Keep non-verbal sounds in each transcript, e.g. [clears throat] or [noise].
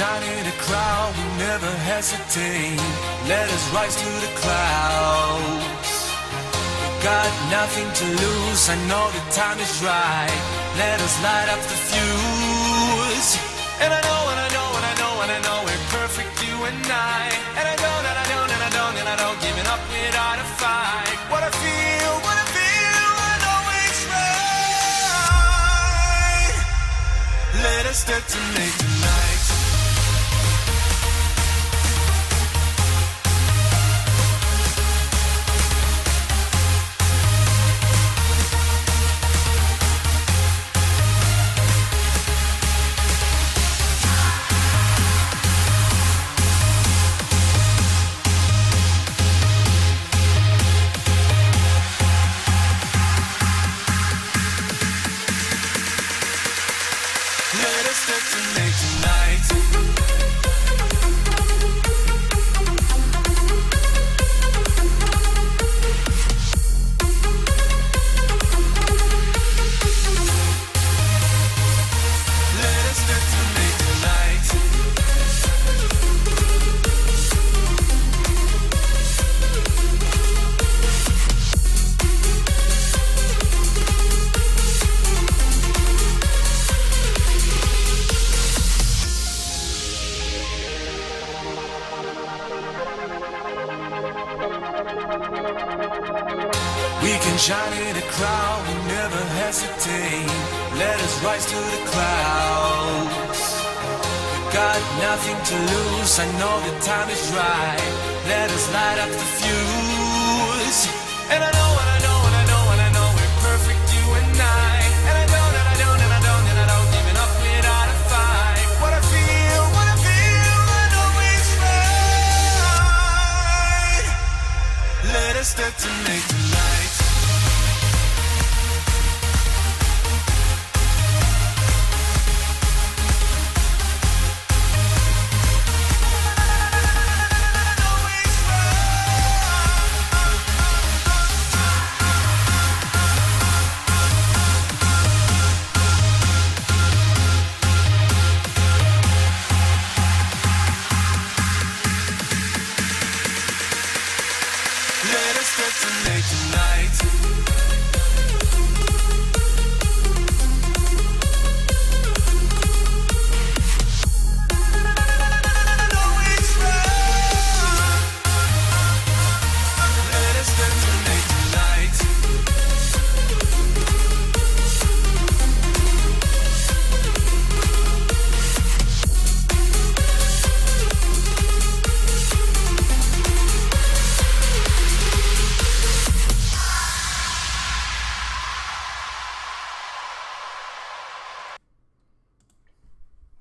Shine in a crowd, we never hesitate. Let us rise to the clouds. We got nothing to lose, I know the time is right. Let us light up the fuse. And I know, and I know, and I know, and I know we're perfect, you and I. And I don't, and I don't, and I don't, and I don't giving up without a fight. What I feel, what I feel, and always right. Let us detonate.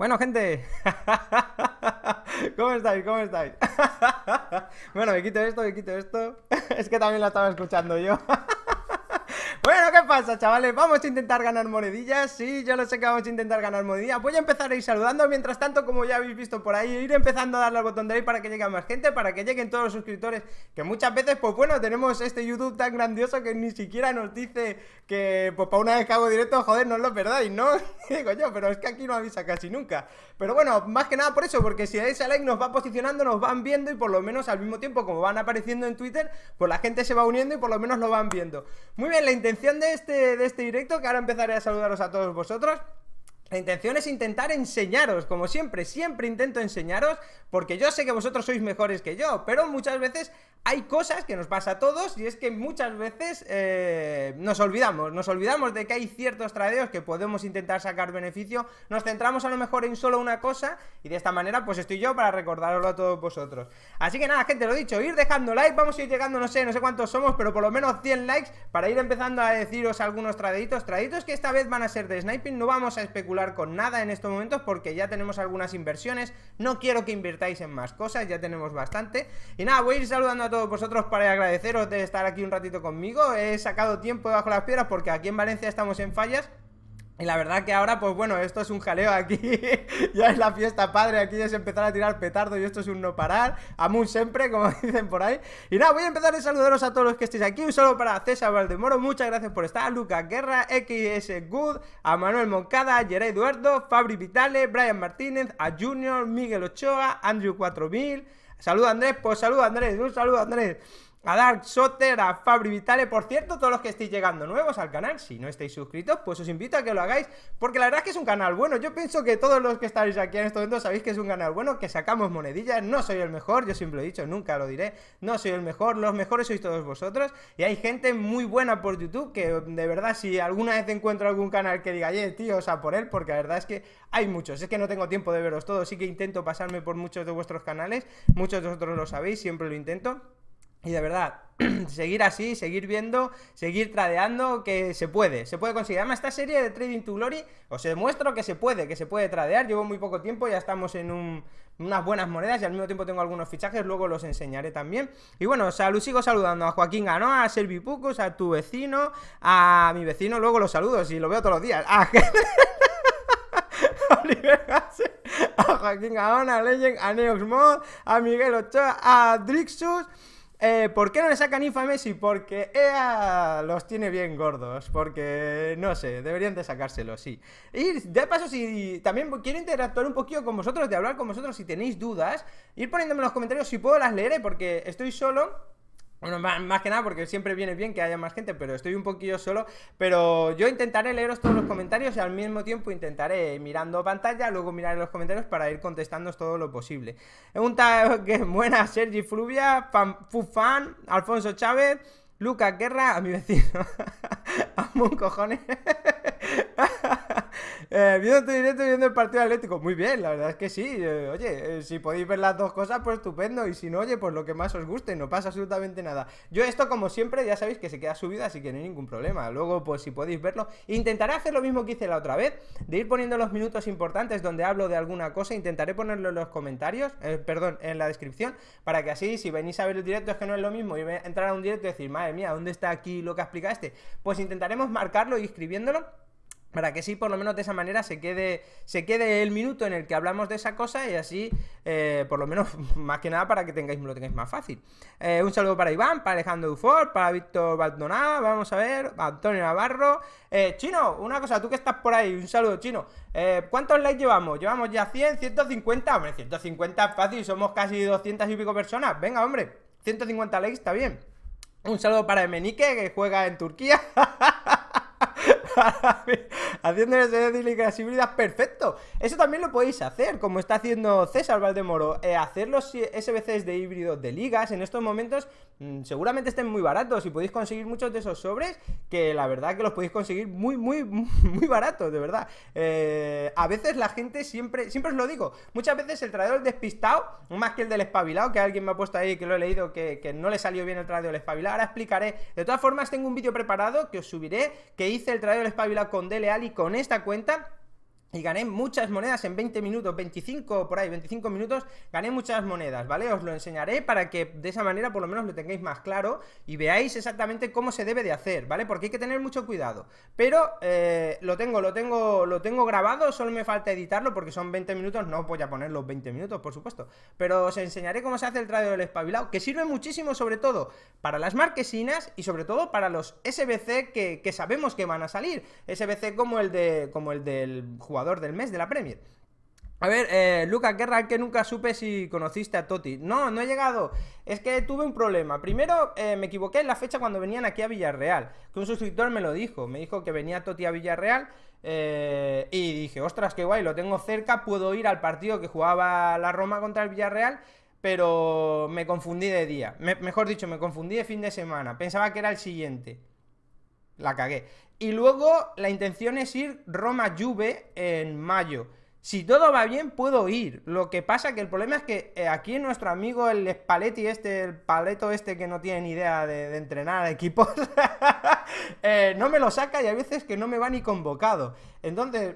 Bueno, gente, [laughs] ¿cómo estáis? ¿Cómo estáis? [laughs] bueno, me quito esto, me quito esto. [laughs] es que también la estaba escuchando yo. Bueno, ¿qué pasa, chavales? Vamos a intentar ganar monedillas Sí, yo lo sé que vamos a intentar ganar monedillas Voy a empezar a ir saludando Mientras tanto, como ya habéis visto por ahí Ir empezando a darle al botón de like para que llegue más gente Para que lleguen todos los suscriptores Que muchas veces, pues bueno, tenemos este YouTube tan grandioso Que ni siquiera nos dice que Pues para una vez que hago directo, joder, no os lo perdáis, ¿no? [laughs] Digo yo, pero es que aquí no avisa casi nunca Pero bueno, más que nada por eso Porque si dais a like nos va posicionando, nos van viendo Y por lo menos al mismo tiempo, como van apareciendo en Twitter Pues la gente se va uniendo y por lo menos lo van viendo Muy bien, la intención intención de este, de este directo, que ahora empezaré a saludaros a todos vosotros la intención es intentar enseñaros, como siempre, siempre intento enseñaros, porque yo sé que vosotros sois mejores que yo, pero muchas veces hay cosas que nos pasa a todos y es que muchas veces eh, nos olvidamos, nos olvidamos de que hay ciertos tradeos que podemos intentar sacar beneficio, nos centramos a lo mejor en solo una cosa y de esta manera pues estoy yo para recordároslo a todos vosotros. Así que nada, gente, lo dicho, ir dejando like, vamos a ir llegando, no sé, no sé cuántos somos, pero por lo menos 100 likes para ir empezando a deciros algunos tradeitos, tradeitos que esta vez van a ser de sniping, no vamos a especular con nada en estos momentos porque ya tenemos algunas inversiones. No quiero que invirtáis en más cosas, ya tenemos bastante. Y nada, voy a ir saludando a todos vosotros para agradeceros de estar aquí un ratito conmigo. He sacado tiempo debajo de las piedras porque aquí en Valencia estamos en fallas. Y la verdad que ahora, pues bueno, esto es un jaleo aquí, [laughs] ya es la fiesta padre, aquí ya es empezar a tirar petardo y esto es un no parar, muy siempre, como [laughs] dicen por ahí. Y nada, voy a empezar a saludaros a todos los que estéis aquí, un saludo para César Valdemoro, muchas gracias por estar, Lucas Guerra, XS Good, a Manuel Moncada, Jeray Eduardo Fabri Vitale, Brian Martínez, a Junior, Miguel Ochoa, Andrew 4000, saludo Andrés, pues saludo Andrés, un saludo a Andrés a Dark Soter, a Fabri Vitale. Por cierto, todos los que estéis llegando nuevos al canal, si no estáis suscritos, pues os invito a que lo hagáis, porque la verdad es que es un canal bueno. Yo pienso que todos los que estáis aquí en estos momentos sabéis que es un canal bueno, que sacamos monedillas. No soy el mejor, yo siempre lo he dicho, nunca lo diré. No soy el mejor, los mejores sois todos vosotros. Y hay gente muy buena por YouTube que, de verdad, si alguna vez encuentro algún canal que diga, oye, tío, o sea, por él, porque la verdad es que hay muchos. Es que no tengo tiempo de veros todos, sí que intento pasarme por muchos de vuestros canales. Muchos de vosotros lo sabéis, siempre lo intento. Y de verdad, [clears throat] seguir así, seguir viendo, seguir tradeando, que se puede, se puede conseguir. Además, esta serie de Trading to Glory os demuestro que se puede, que se puede tradear. Llevo muy poco tiempo, ya estamos en unas buenas monedas y al mismo tiempo tengo algunos fichajes, luego los enseñaré también. Y bueno, salud, sigo saludando a Joaquín Ganó, a Servipucos, a tu vecino, a mi vecino, luego los saludo, y lo veo todos los días. A... [laughs] Oliver Gase, a Joaquín Gaona, a Legend, a Neoxmod, a Miguel Ochoa, a Drixus, eh, ¿Por qué no le sacan infames? Y Porque EA los tiene bien gordos. Porque, no sé, deberían de sacárselo, sí. Y de paso, si también quiero interactuar un poquito con vosotros, de hablar con vosotros, si tenéis dudas, ir poniéndome en los comentarios si puedo las leer porque estoy solo. Bueno, más, que nada porque siempre viene bien que haya más gente, pero estoy un poquillo solo. Pero yo intentaré leeros todos los comentarios y al mismo tiempo intentaré mirando pantalla, luego miraré los comentarios para ir contestando todo lo posible. Un [laughs] que buena Sergi Fluvia, Fufan, Alfonso Chávez, Luca Guerra, a mi vecino. [laughs] a un cojones. [laughs] viendo tu directo y viendo el partido atlético. Muy bien, la verdad es que sí. Eh, oye, eh, si podéis ver las dos cosas, pues estupendo. Y si no, oye, pues lo que más os guste, no pasa absolutamente nada. Yo esto, como siempre, ya sabéis que se queda subido, así que no hay ningún problema. Luego, pues si podéis verlo, intentaré hacer lo mismo que hice la otra vez, de ir poniendo los minutos importantes donde hablo de alguna cosa. Intentaré ponerlo en los comentarios, eh, perdón, en la descripción, para que así, si venís a ver el directo, es que no es lo mismo. Y entrar a un directo y decir, madre mía, ¿dónde está aquí lo que ha este? Pues intentaremos marcarlo y escribiéndolo para que sí, por lo menos de esa manera se quede, se quede el minuto en el que hablamos de esa cosa y así, eh, por lo menos, [laughs] más que nada para que tengáis, lo tengáis más fácil. Eh, un saludo para Iván, para Alejandro Dufour, para Víctor Baldonado, vamos a ver, Antonio Navarro. Eh, Chino, una cosa, tú que estás por ahí, un saludo, Chino. ¿Cuántos likes llevamos? ¿Llevamos ya 100, 150? Hombre, 150 es fácil, somos casi 200 y pico personas. Venga, hombre, 150 likes está bien. Un saludo para Emenique, que juega en Turquía. [laughs] [laughs] haciendo ligas híbridas, perfecto. Eso también lo podéis hacer, como está haciendo César Valdemoro. Eh, hacer los SBCs de híbrido de ligas en estos momentos mm, seguramente estén muy baratos y podéis conseguir muchos de esos sobres que la verdad que los podéis conseguir muy, muy, [laughs] muy baratos, de verdad. Eh, a veces la gente siempre, siempre os lo digo, muchas veces el traidor despistado, más que el del espabilado, que alguien me ha puesto ahí que lo he leído, que, que no le salió bien el traidor del espabilado. Ahora explicaré. De todas formas, tengo un vídeo preparado que os subiré que hice el traidor espabilado con Dele y con esta cuenta y gané muchas monedas en 20 minutos, 25 por ahí, 25 minutos, gané muchas monedas, ¿vale? Os lo enseñaré para que de esa manera por lo menos lo tengáis más claro y veáis exactamente cómo se debe de hacer, ¿vale? Porque hay que tener mucho cuidado. Pero eh, lo tengo, lo tengo, lo tengo grabado, solo me falta editarlo porque son 20 minutos, no voy a poner los 20 minutos, por supuesto. Pero os enseñaré cómo se hace el tradeo del espabilado, que sirve muchísimo sobre todo para las marquesinas y sobre todo para los SBC que, que sabemos que van a salir. SBC como el de. como el del jugador del mes de la Premier. A ver, eh, Luca que Guerra, que nunca supe si conociste a Totti. No, no he llegado. Es que tuve un problema. Primero, eh, me equivoqué en la fecha cuando venían aquí a Villarreal. Que un suscriptor me lo dijo. Me dijo que venía Totti a Villarreal. Eh, y dije, ostras, qué guay, lo tengo cerca. Puedo ir al partido que jugaba la Roma contra el Villarreal. Pero me confundí de día. mejor dicho, me confundí de fin de semana. Pensaba que era el siguiente la cagué. Y luego la intención es ir Roma-Juve en mayo. Si todo va bien, puedo ir. Lo que pasa que el problema es que eh, aquí nuestro amigo, el Spalletti este, el paleto este que no tiene ni idea de, entrenar equipos, [laughs] eh, no me lo saca y a veces que no me va ni convocado. Entonces...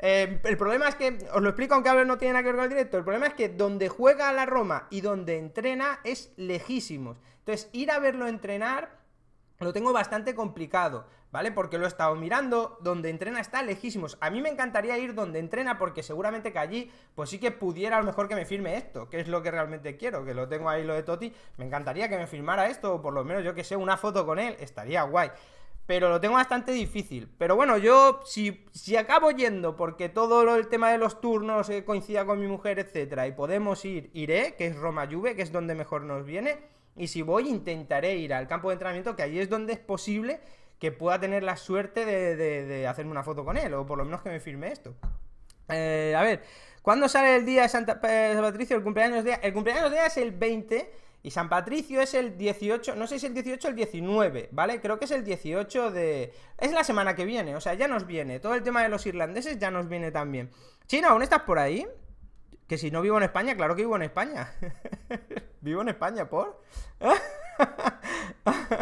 Em, el problema es que, os lo explico aunque no tiene nada que ver con el directo, el problema es que donde juega la Roma y donde entrena es lejísimos. Entonces, ir a verlo entrenar lo tengo bastante complicado, ¿vale? Porque lo he estado mirando, donde entrena está lejísimos. A mí me encantaría ir donde entrena porque seguramente que allí, pues sí que pudiera a lo mejor que me firme esto, que es lo que realmente quiero, que lo tengo ahí lo de Toti. Me encantaría que me firmara esto, o por lo menos yo que sé, una foto con él, estaría guay. Pero lo tengo bastante difícil. Pero bueno, yo si, si acabo yendo porque todo el tema de los turnos eh, coincida con mi mujer, etcétera, y podemos ir, iré, que es Roma Juve, que es donde mejor nos viene. Y si voy, intentaré ir al campo de entrenamiento, que ahí es donde es posible que pueda tener la suerte de, hacerme una foto con él, o por lo menos que me firme esto. Eh, a ver, ¿cuándo sale el día de eh, San Patricio? El cumpleaños de... El cumpleaños de es el 20 y San Patricio es el 18, no sé si es el 18 o el 19, ¿vale? Creo que es el 18 de... Es la semana que viene, o sea, ya nos viene. Todo el tema de los irlandeses ya nos viene también. China, ¿aún estás por ahí? Que si no vivo en España, claro que vivo en España. [laughs] vivo en España, ¿por? [laughs]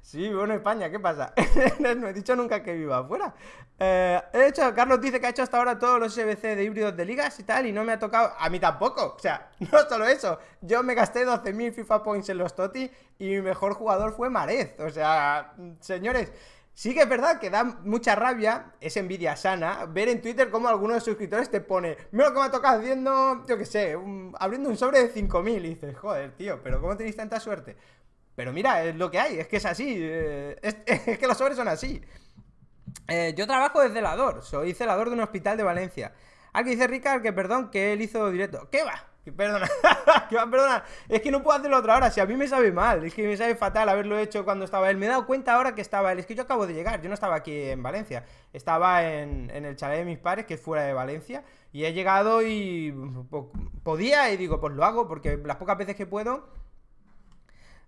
sí, vivo en España, ¿qué pasa? [laughs] no he dicho nunca que viva afuera. he eh, hecho, Carlos dice que ha hecho hasta ahora todos los SBC de híbridos de ligas y tal, y no me ha tocado, a mí tampoco. O sea, no solo eso, yo me gasté 12.000 FIFA Points en los Toti y mi mejor jugador fue Marez. O sea, señores... Sí que es verdad que da mucha rabia, es envidia sana, ver en Twitter cómo algunos de suscriptores te pone, mira lo que me ha tocado haciendo, yo que sé, abriendo un sobre de 5000 y dices, joder, tío, pero ¿cómo tenéis tanta suerte? Pero mira, es lo que hay, es que es así, eh, [laughs] es, que los sobres son así. Eh, yo trabajo de celador, soy celador de un hospital de Valencia. Aquí dice Ricardo, que perdón, que él hizo directo. ¿Qué va? Que perdona, [laughs] perdona. Es que no puedo hacerlo otra hora. Si a mí me sabe mal, es que me sabe fatal haberlo hecho cuando estaba él. Me he dado cuenta ahora que estaba él. Es que yo acabo de llegar, yo no estaba aquí en Valencia. Estaba en, el chalet de mis padres, que es fuera de Valencia. Y he llegado y podía, y digo, pues lo hago, porque las pocas veces que puedo.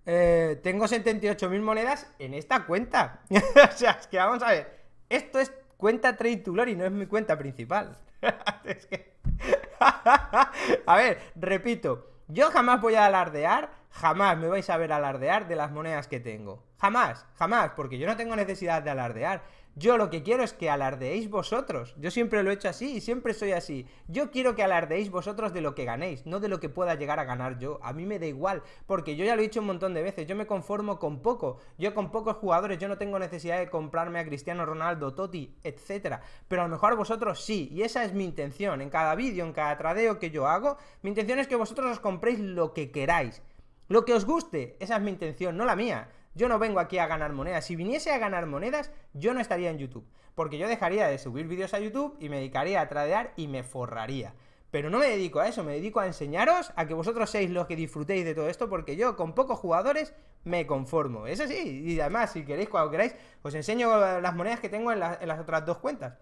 Eh, tengo 78.000 monedas en esta cuenta. [laughs] o sea, es que vamos a ver. Esto es cuenta Trade to Glory, no es mi cuenta principal. [laughs] es que. [laughs] a ver, repito, yo jamás voy a alardear, jamás me vais a ver alardear de las monedas que tengo. Jamás, jamás, porque yo no tengo necesidad de alardear. Yo lo que quiero es que alardeéis vosotros. Yo siempre lo he hecho así y siempre soy así. Yo quiero que alardeéis vosotros de lo que ganéis, no de lo que pueda llegar a ganar yo. A mí me da igual, porque yo ya lo he dicho un montón de veces, yo me conformo con poco. Yo con pocos jugadores, yo no tengo necesidad de comprarme a Cristiano Ronaldo, Totti, etcétera. Pero a lo mejor vosotros sí, y esa es mi intención. En cada vídeo, en cada tradeo que yo hago, mi intención es que vosotros os compréis lo que queráis. Lo que os guste, esa es mi intención, no la mía. Yo no vengo aquí a ganar monedas. Si viniese a ganar monedas, yo no estaría en YouTube. Porque yo dejaría de subir vídeos a YouTube y me dedicaría a tradear y me forraría. Pero no me dedico a eso, me dedico a enseñaros a que vosotros seáis los que disfrutéis de todo esto, porque yo con pocos jugadores me conformo. Eso sí, y además, si queréis, cuando queráis, os enseño las monedas que tengo en, las otras dos cuentas.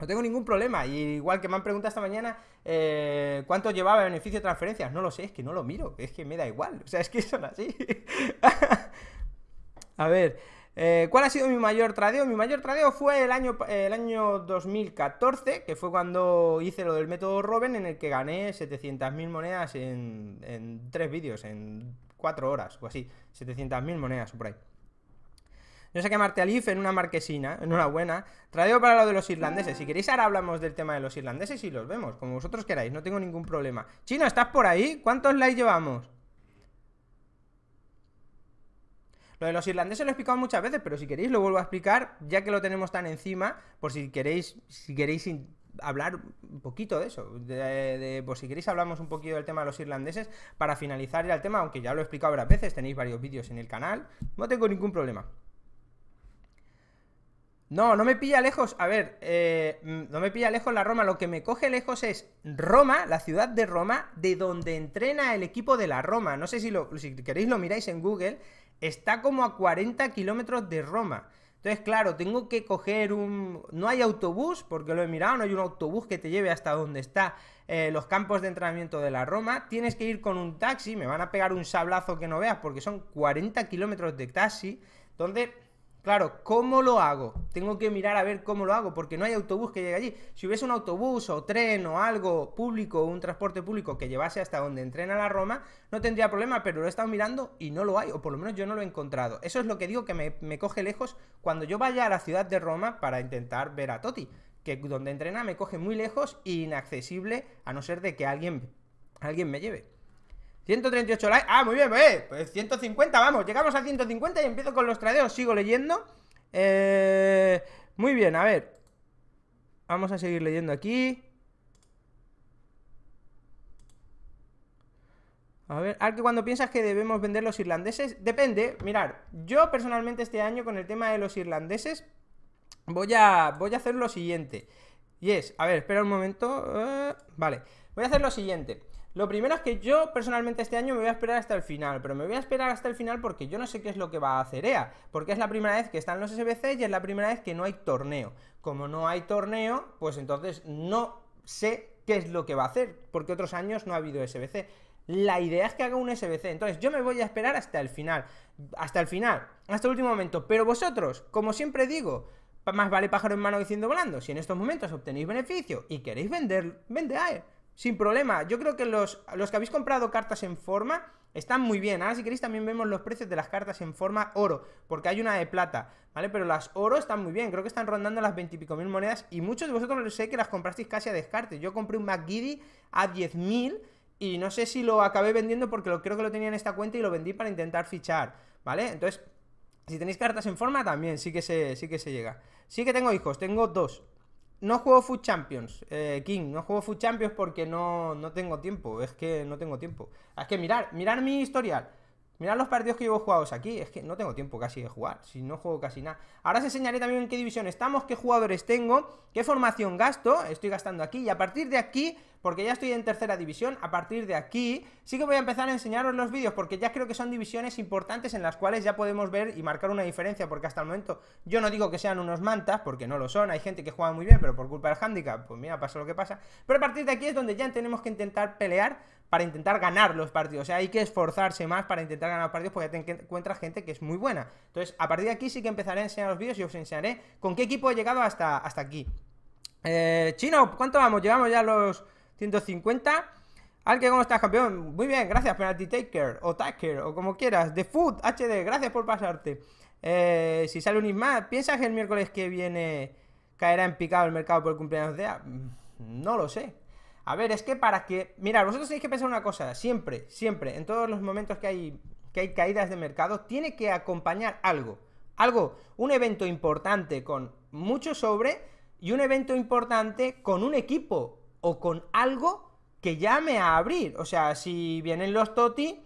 No tengo ningún problema. Y igual que me han preguntado esta mañana eh, cuánto llevaba beneficio de transferencias. No lo sé, es que no lo miro. Es que me da igual. O sea, es que son así. [laughs] A ver, eh, ¿Cuál ha sido mi mayor tradeo? Mi mayor tradeo fue el año, el año 2014, que fue cuando hice lo del método Robin, en el que gané 700.000 monedas en, en 3 vídeos, en cuatro horas o así. 700.000 monedas por ahí. Yo que Marte Alif en una marquesina, en una buena, Tradeo para lo de los irlandeses. Si queréis, ahora hablamos del tema de los irlandeses y los vemos, como vosotros queráis, no tengo ningún problema. Chino, ¿estás por ahí? ¿Cuántos likes llevamos? de los irlandeses lo he explicado muchas veces, pero si queréis lo vuelvo a explicar, ya que lo tenemos tan encima, por si queréis, si queréis hablar un poquito de eso. por si queréis hablamos un poquito del tema de los irlandeses para finalizar el tema, aunque ya lo he explicado varias veces, tenéis varios vídeos en el canal, no tengo ningún problema. No, no me pilla lejos. A ver, eh, mm, no me pilla lejos la Roma. Lo que me coge lejos es Roma, la ciudad de Roma, de donde entrena el equipo de la Roma. No sé si, lo, si queréis lo miráis en Google. Está como a 40 kilómetros de Roma. Entonces, claro, tengo que coger un... No hay autobús, porque lo he mirado, no hay un autobús que te lleve hasta donde está eh, los campos de entrenamiento de la Roma. Tienes que ir con un taxi, me van a pegar un sablazo que no veas, porque son 40 kilómetros de taxi. donde... Claro, ¿cómo lo hago? Tengo que mirar a ver cómo lo hago, porque no hay autobús que llegue allí. Si hubiese un autobús o tren o algo público, un transporte público que llevase hasta donde entrena la Roma, no tendría problema, pero lo he estado mirando y no lo hay, o por lo menos yo no lo he encontrado. Eso es lo que digo que me, coge lejos cuando yo vaya a la ciudad de Roma para intentar ver a Totti, que donde entrena me coge muy lejos e inaccesible, a no ser de que alguien, alguien me lleve. 138 likes. Ah, muy bien, pues 150, eh, pues vamos. Llegamos a 150 y empiezo con los tradeos. Sigo leyendo. Eh, muy bien, a ver. Vamos a seguir leyendo aquí. A ver, al que cuando piensas que debemos vender los irlandeses, depende. Mirar, yo personalmente este año con el tema de los irlandeses voy a, voy a hacer lo siguiente. Y es, a ver, espera un momento. Eh, vale, voy a hacer lo siguiente. Lo primero es que yo personalmente este año me voy a esperar hasta el final, pero me voy a esperar hasta el final porque yo no sé qué es lo que va a hacer EA, porque es la primera vez que están los SBC y es la primera vez que no hay torneo. Como no hay torneo, pues entonces no sé qué es lo que va a hacer, porque otros años no ha habido SBC. La idea es que haga un SBC, entonces yo me voy a esperar hasta el final, hasta el final, hasta el último momento, pero vosotros, como siempre digo, más vale pájaro en mano diciendo volando, si en estos momentos obtenéis beneficio y queréis vender, vende él. E sin problema. Yo creo que los, que habéis comprado cartas en forma están muy bien. Ahora, si queréis, también vemos los precios de las cartas en forma oro, porque hay una de plata, ¿vale? Pero las oro están muy bien, creo que están rondando las 20 mil monedas. Y muchos de vosotros lo sé que las comprasteis casi a descarte. Yo compré un McGiddy a 10.000 y no sé si lo acabé vendiendo porque lo, creo que lo tenía en esta cuenta y lo vendí para intentar fichar, ¿vale? Entonces, si tenéis cartas en forma, también sí que sí que se llega. Sí que tengo hijos, tengo dos no juego Food Champions, eh, King. No juego Food Champions porque no, tengo tiempo. Es que no tengo tiempo. Es que mirar, mirar mi historial. Mirad los partidos que llevo jugados aquí. Es que no tengo tiempo casi de jugar. Si no juego casi nada. Ahora os enseñaré también en qué división estamos, qué jugadores tengo, qué formación gasto. Estoy gastando aquí. Y a partir de aquí, porque ya estoy en tercera división, a partir de aquí sí que voy a empezar a enseñaros los vídeos. Porque ya creo que son divisiones importantes en las cuales ya podemos ver y marcar una diferencia. Porque hasta el momento yo no digo que sean unos mantas, porque no lo son. Hay gente que juega muy bien, pero por culpa del handicap, pues mira, pasa lo que pasa. Pero a partir de aquí es donde ya tenemos que intentar pelear para intentar ganar los partidos. O sea, hay que esforzarse más para intentar ganar los partidos porque te encuentras gente que es muy buena. Entonces, a partir de aquí sí que empezaré a enseñar los vídeos y os enseñaré con qué equipo he llegado hasta, aquí. Eh, Chino, ¿cuánto vamos? Llevamos ya los 150. Al que ¿cómo estás, campeón? Muy bien, gracias, Penalty Taker, o Taker, o como quieras. The Food HD, gracias por pasarte. Eh, si sale un ISMA, ¿piensas que el miércoles que viene caerá en picado el mercado por el cumpleaños de A? Mm, no lo sé. A ver, es que para que... Mira, vosotros tenéis que pensar una cosa, siempre, siempre, en todos los momentos que hay, que hay caídas de mercado, tiene que acompañar algo. Algo, un evento importante con mucho sobre y un evento importante con un equipo o con algo que llame a abrir. O sea, si vienen los TOTI,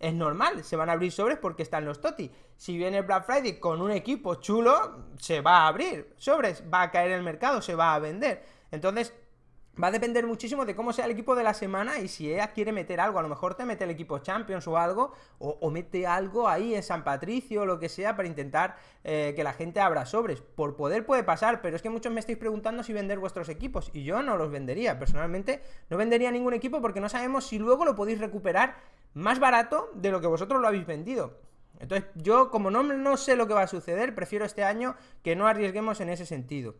es normal, se van a abrir sobres porque están los TOTI. Si viene Black Friday con un equipo chulo, se va a abrir sobres, va a caer el mercado, se va a vender. Entonces, Va a depender muchísimo de cómo sea el equipo de la semana y si ella quiere meter algo. A lo mejor te mete el equipo Champions o algo, o, mete algo ahí en San Patricio o lo que sea para intentar eh, que la gente abra sobres. Por poder puede pasar, pero es que muchos me estáis preguntando si vender vuestros equipos y yo no los vendería. Personalmente no vendería ningún equipo porque no sabemos si luego lo podéis recuperar más barato de lo que vosotros lo habéis vendido. Entonces yo como no, no sé lo que va a suceder, prefiero este año que no arriesguemos en ese sentido.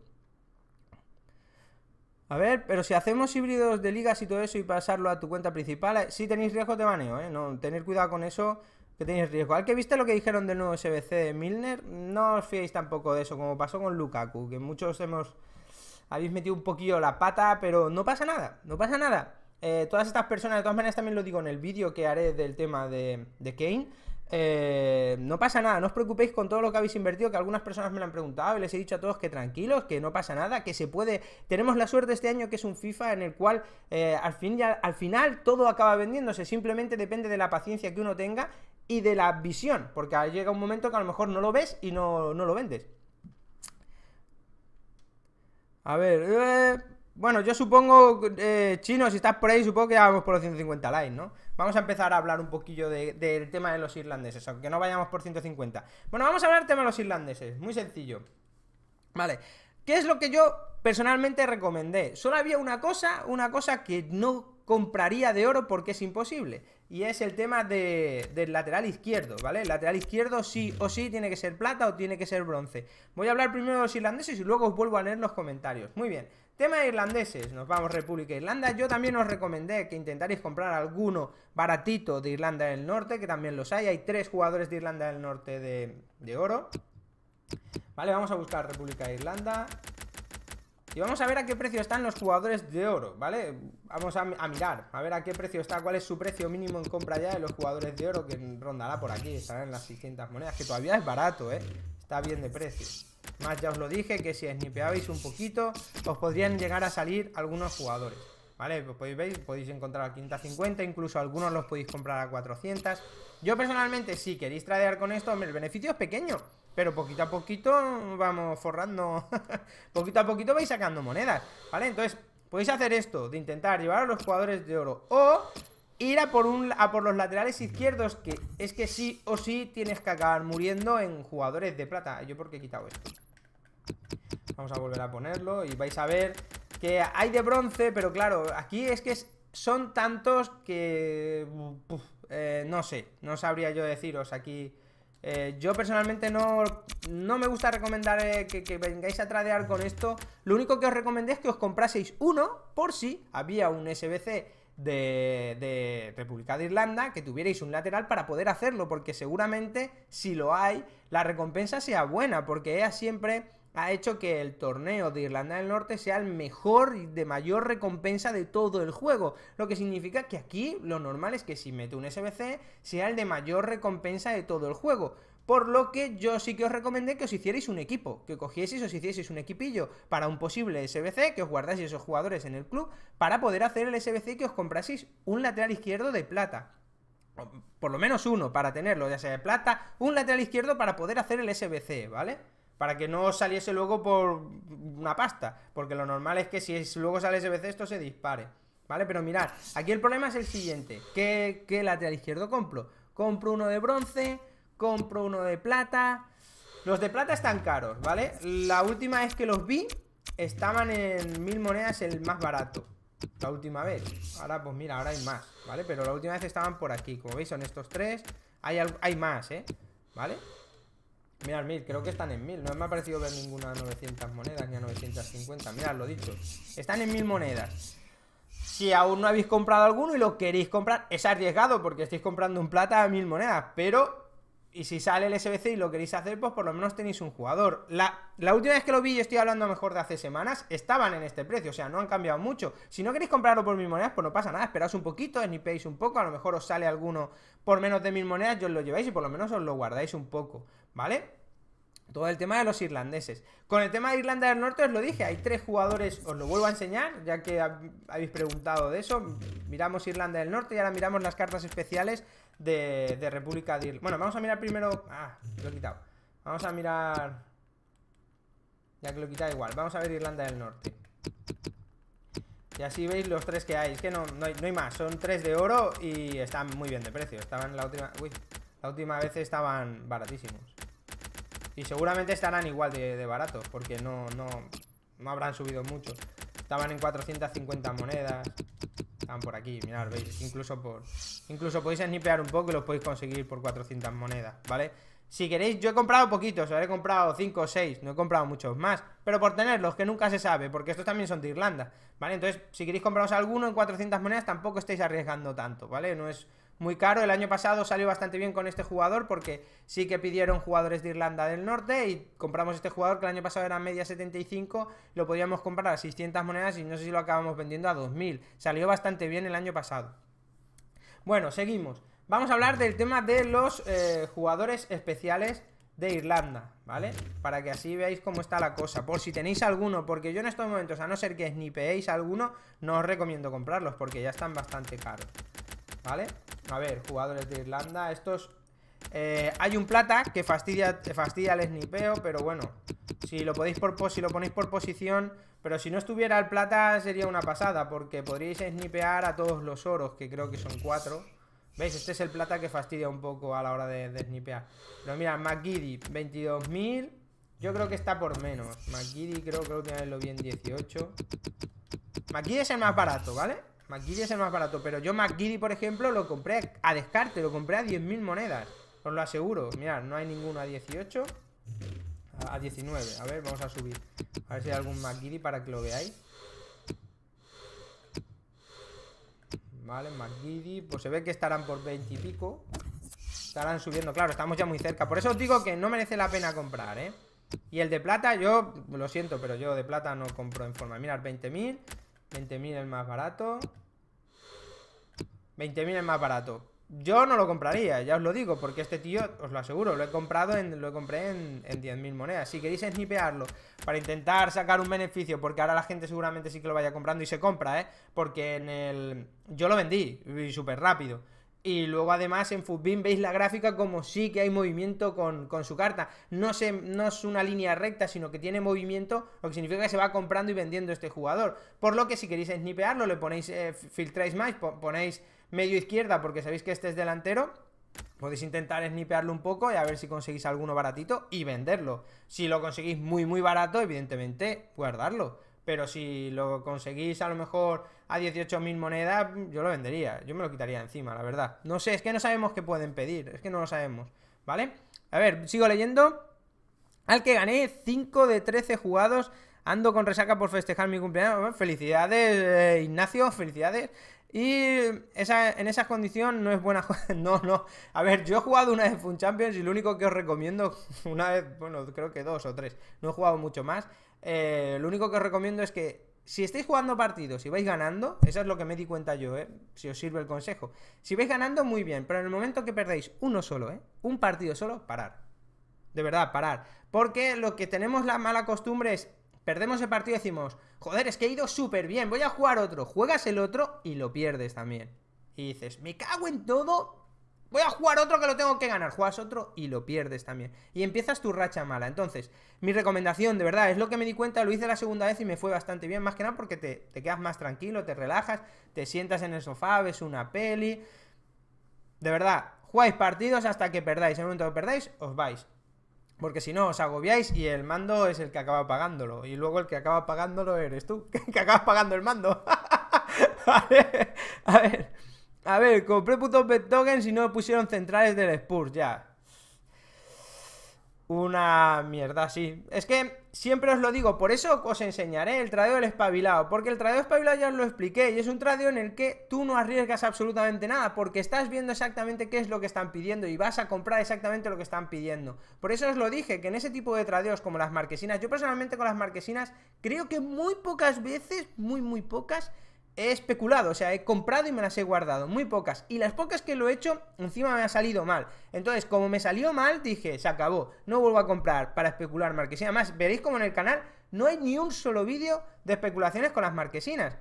A ver, pero si hacemos híbridos de ligas y todo eso y pasarlo a tu cuenta principal, eh, sí tenéis riesgo de baneo, ¿eh? No, tener cuidado con eso, que tenéis riesgo. Al que viste lo que dijeron del nuevo SBC de Milner, no os fiéis tampoco de eso, como pasó con Lukaku, que muchos hemos... Habéis metido un poquillo la pata, pero no pasa nada, no pasa nada. Eh, todas estas personas, de todas maneras también lo digo en el vídeo que haré del tema de, de Kane, eh, no pasa nada, no os preocupéis con todo lo que habéis invertido, que algunas personas me lo han preguntado y les he dicho a todos que tranquilos, que no pasa nada, que se puede... Tenemos la suerte este año que es un FIFA en el cual eh, al, fin al, final todo acaba vendiéndose, simplemente depende de la paciencia que uno tenga y de la visión, porque llega un momento que a lo mejor no lo ves y no, lo vendes. A ver, eh, bueno, yo supongo, chino, si estás por ahí, supongo que ya vamos por los 150 likes, ¿no? vamos a empezar a hablar un poquillo del tema de los irlandeses, aunque no vayamos por 150. Bueno, vamos a hablar del tema de los irlandeses, muy sencillo. Vale, ¿qué es lo que yo personalmente recomendé? Solo había una cosa, una cosa que no compraría de oro porque es imposible. Y es el tema del lateral izquierdo, ¿vale? El lateral izquierdo sí o sí tiene que ser plata o tiene que ser bronce. Voy a hablar primero de los irlandeses y luego os vuelvo a leer los comentarios. Muy bien. Tema irlandeses, nos vamos República Irlanda. Yo también os recomendé que intentaréis comprar alguno baratito de Irlanda del Norte, que también los hay. Hay tres jugadores de Irlanda del Norte de, oro. Vale, vamos a buscar República Irlanda. Y vamos a ver a qué precio están los jugadores de oro, ¿vale? Vamos a, mirar, a ver a qué precio está, cuál es su precio mínimo en compra ya de los jugadores de oro que rondará por aquí, estarán en las 600 monedas, que todavía es barato, ¿eh? Está bien de precio. Más ya os lo dije que si snipeabais un poquito, os podrían llegar a salir algunos jugadores. ¿Vale? Pues podéis, podéis encontrar a 550, incluso algunos los podéis comprar a 400. Yo personalmente, si queréis tradear con esto, el beneficio es pequeño. Pero poquito a poquito vamos forrando. [laughs] poquito a poquito vais sacando monedas, ¿vale? Entonces, podéis hacer esto, de intentar llevar a los jugadores de oro. O ir a por, un, a por los laterales izquierdos, que es que sí o sí tienes que acabar muriendo en jugadores de plata. Yo porque he quitado esto. Vamos a volver a ponerlo y vais a ver que hay de bronce, pero claro, aquí es que son tantos que... Eh, no sé, no sabría yo deciros aquí... Eh, yo personalmente no, no, me gusta recomendar eh, que, que, vengáis a tradear con esto. Lo único que os recomendé es que os compraseis uno por si había un SBC de, República de Irlanda que tuvierais un lateral para poder hacerlo, porque seguramente si lo hay, la recompensa sea buena, porque ella siempre ha hecho que el torneo de Irlanda del Norte sea el mejor y de mayor recompensa de todo el juego. Lo que significa que aquí lo normal es que si mete un SBC sea el de mayor recompensa de todo el juego. Por lo que yo sí que os recomendé que os hicierais un equipo, que cogieseis, os hicieseis un equipillo para un posible SBC, que os guardaseis esos jugadores en el club, para poder hacer el SBC y que os compraseis un lateral izquierdo de plata. Por lo menos uno para tenerlo, ya sea de plata, un lateral izquierdo para poder hacer el SBC, ¿vale? Para que no saliese luego por una pasta, porque lo normal es que si luego sale SBC esto se dispare, ¿vale? Pero mirad, aquí el problema es el siguiente, qué lateral izquierdo compro? Compro uno de bronce Compro uno de plata. Los de plata están caros, ¿vale? La última vez que los vi, estaban en mil monedas el más barato. La última vez. Ahora, pues mira, ahora hay más, ¿vale? Pero la última vez estaban por aquí. Como veis, son estos tres. Hay, hay más, ¿eh? ¿Vale? Mirad, mil, creo que están en mil. No me ha parecido ver ninguna a 900 monedas ni a 950. Mirad, lo dicho. Están en mil monedas. Si aún no habéis comprado alguno y lo queréis comprar, es arriesgado porque estáis comprando un plata a mil monedas. Pero y si sale el SBC y lo queréis hacer, pues por lo menos tenéis un jugador. La, la última vez que lo vi, yo estoy hablando mejor de hace semanas, estaban en este precio, o sea, no han cambiado mucho. Si no queréis comprarlo por mil monedas, pues no pasa nada, esperaos un poquito, snipeáis un poco, a lo mejor os sale alguno por menos de mil monedas, yo os lo lleváis y por lo menos os lo guardáis un poco, ¿vale? Todo el tema de los irlandeses. Con el tema de Irlanda del Norte os lo dije, hay tres jugadores, os lo vuelvo a enseñar, ya que habéis preguntado de eso. Miramos Irlanda del Norte y ahora miramos las cartas especiales de, República de Irlanda. Bueno, vamos a mirar primero... Ah, lo he quitado. Vamos a mirar... Ya que lo he quitado igual. Vamos a ver Irlanda del Norte. Y así veis los tres que hay. Es que no, no, hay, más. Son tres de oro y están muy bien de precio. Estaban la última... Uy, la última vez estaban baratísimos. Y seguramente estarán igual de, baratos, porque no, no habrán subido mucho. Estaban en 450 monedas. Están por aquí, mirad, veis. Incluso por. Incluso podéis snipear un poco y los podéis conseguir por 400 monedas, ¿vale? Si queréis, yo he comprado poquitos, He comprado 5 o 6, no he comprado muchos más, pero por tenerlos, que nunca se sabe, porque estos también son de Irlanda, ¿vale? Entonces, si queréis compraros alguno en 400 monedas, tampoco estáis arriesgando tanto, ¿vale? No es, muy caro. El año pasado salió bastante bien con este jugador porque sí que pidieron jugadores de Irlanda del Norte y compramos este jugador que el año pasado era media 75, lo podíamos comprar a 600 monedas y no sé si lo acabamos vendiendo a 2000. Salió bastante bien el año pasado. Bueno, seguimos. Vamos a hablar del tema de los eh, jugadores especiales de Irlanda, ¿vale? Para que así veáis cómo está la cosa. Por si tenéis alguno, porque yo en estos momentos, a no ser que snipeéis alguno, no os recomiendo comprarlos porque ya están bastante caros. ¿Vale? A ver, jugadores de Irlanda Estos... Eh, hay un plata que fastidia, fastidia el snipeo Pero bueno, si lo, podéis por, si lo ponéis por posición Pero si no estuviera el plata sería una pasada Porque podríais snipear a todos los oros Que creo que son cuatro ¿Veis? Este es el plata que fastidia un poco a la hora de, snipear. Pero mira, McGiddy, 22.000. Yo creo que está por menos. McGiddy creo, creo que lo bien 18. McGiddy es el más barato, ¿vale? McGilly es el más barato, pero yo McGilly, por ejemplo, lo compré a descarte, lo compré a 10.000 monedas. Os lo aseguro. Mirad, no hay ninguno a 18. A 19. A ver, vamos a subir. A ver si hay algún McGilly para que lo veáis. Vale, McGiddy. Pues se ve que estarán por 20 y pico. Estarán subiendo. Claro, estamos ya muy cerca. Por eso os digo que no merece la pena comprar, ¿eh? Y el de plata, yo lo siento, pero yo de plata no compro en forma. Mirad, 20.000. 20.000 el más barato. 20.000 es más barato. Yo no lo compraría, ya os lo digo, porque este tío, os lo aseguro, lo he comprado en, lo compré en, en 10.000 monedas. Si queréis snipearlo para intentar sacar un beneficio, porque ahora la gente seguramente sí que lo vaya comprando y se compra, ¿eh? Porque en el... Yo lo vendí, súper rápido. Y luego además en Futbin veis la gráfica como sí que hay movimiento con, su carta. No, se, no es una línea recta, sino que tiene movimiento, lo que significa que se va comprando y vendiendo este jugador. Por lo que si queréis snipearlo, le ponéis, eh, filtráis más, ponéis medio izquierda porque sabéis que este es delantero. Podéis intentar snipearlo un poco y a ver si conseguís alguno baratito y venderlo. Si lo conseguís muy muy barato, evidentemente guardarlo. Pero si lo conseguís a lo mejor a 18.000 monedas, yo lo vendería. Yo me lo quitaría encima, la verdad. No sé, es que no sabemos qué pueden pedir. Es que no lo sabemos, ¿vale? A ver, sigo leyendo. Al que gané 5 de 13 jugados Ando con resaca por festejar mi cumpleaños. Felicidades, eh, Ignacio, felicidades. Y en esas condiciones no es buena. [laughs] No, no. A ver, yo he jugado una vez Fun Champions y lo único que os recomiendo, [laughs] una vez, bueno, creo que dos o tres, no he jugado mucho más. Eh, lo único que os recomiendo es que si estáis jugando partidos y vais ganando, eso es lo que me di cuenta yo, ¿eh? si os sirve el consejo. Si vais ganando, muy bien, pero en el momento que perdéis uno solo, ¿eh? un partido solo, parar. De verdad, parar. Porque lo que tenemos la mala costumbre es perdemos el partido y decimos, joder, es que he ido súper bien, voy a jugar otro. Juegas el otro y lo pierdes también. Y dices, me cago en todo, voy a jugar otro que lo tengo que ganar. Juegas otro y lo pierdes también. Y empiezas tu racha mala. Entonces, mi recomendación, de verdad, es lo que me di cuenta, lo hice la segunda vez y me fue bastante bien. Más que nada porque te, quedas más tranquilo, te relajas, te sientas en el sofá, ves una peli. De verdad, jugáis partidos hasta que perdáis. En el momento que perdáis, os vais. Porque si no, os agobiáis y el mando es el que acaba pagándolo. Y luego el que acaba pagándolo eres tú, [laughs] que acabas pagando el mando. [laughs] a ver, a ver, a ver, compré putos tokens y no me pusieron centrales del Spurs, ya. Una mierda, sí. Es que siempre os lo digo, por eso os enseñaré el tradeo del espabilado, porque el tradeo espabilado ya os lo expliqué y es un tradeo en el que tú no arriesgas absolutamente nada, porque estás viendo exactamente qué es lo que están pidiendo y vas a comprar exactamente lo que están pidiendo. Por eso os lo dije, que en ese tipo de tradeos como las marquesinas, yo personalmente con las marquesinas creo que muy pocas veces, muy muy pocas, he especulado, o sea, he comprado y me las he guardado, muy pocas. Y las pocas que lo he hecho, encima me ha salido mal. Entonces, como me salió mal, dije, se acabó, no vuelvo a comprar para especular marquesinas. Además, veréis como en el canal no hay ni un solo vídeo de especulaciones con las marquesinas.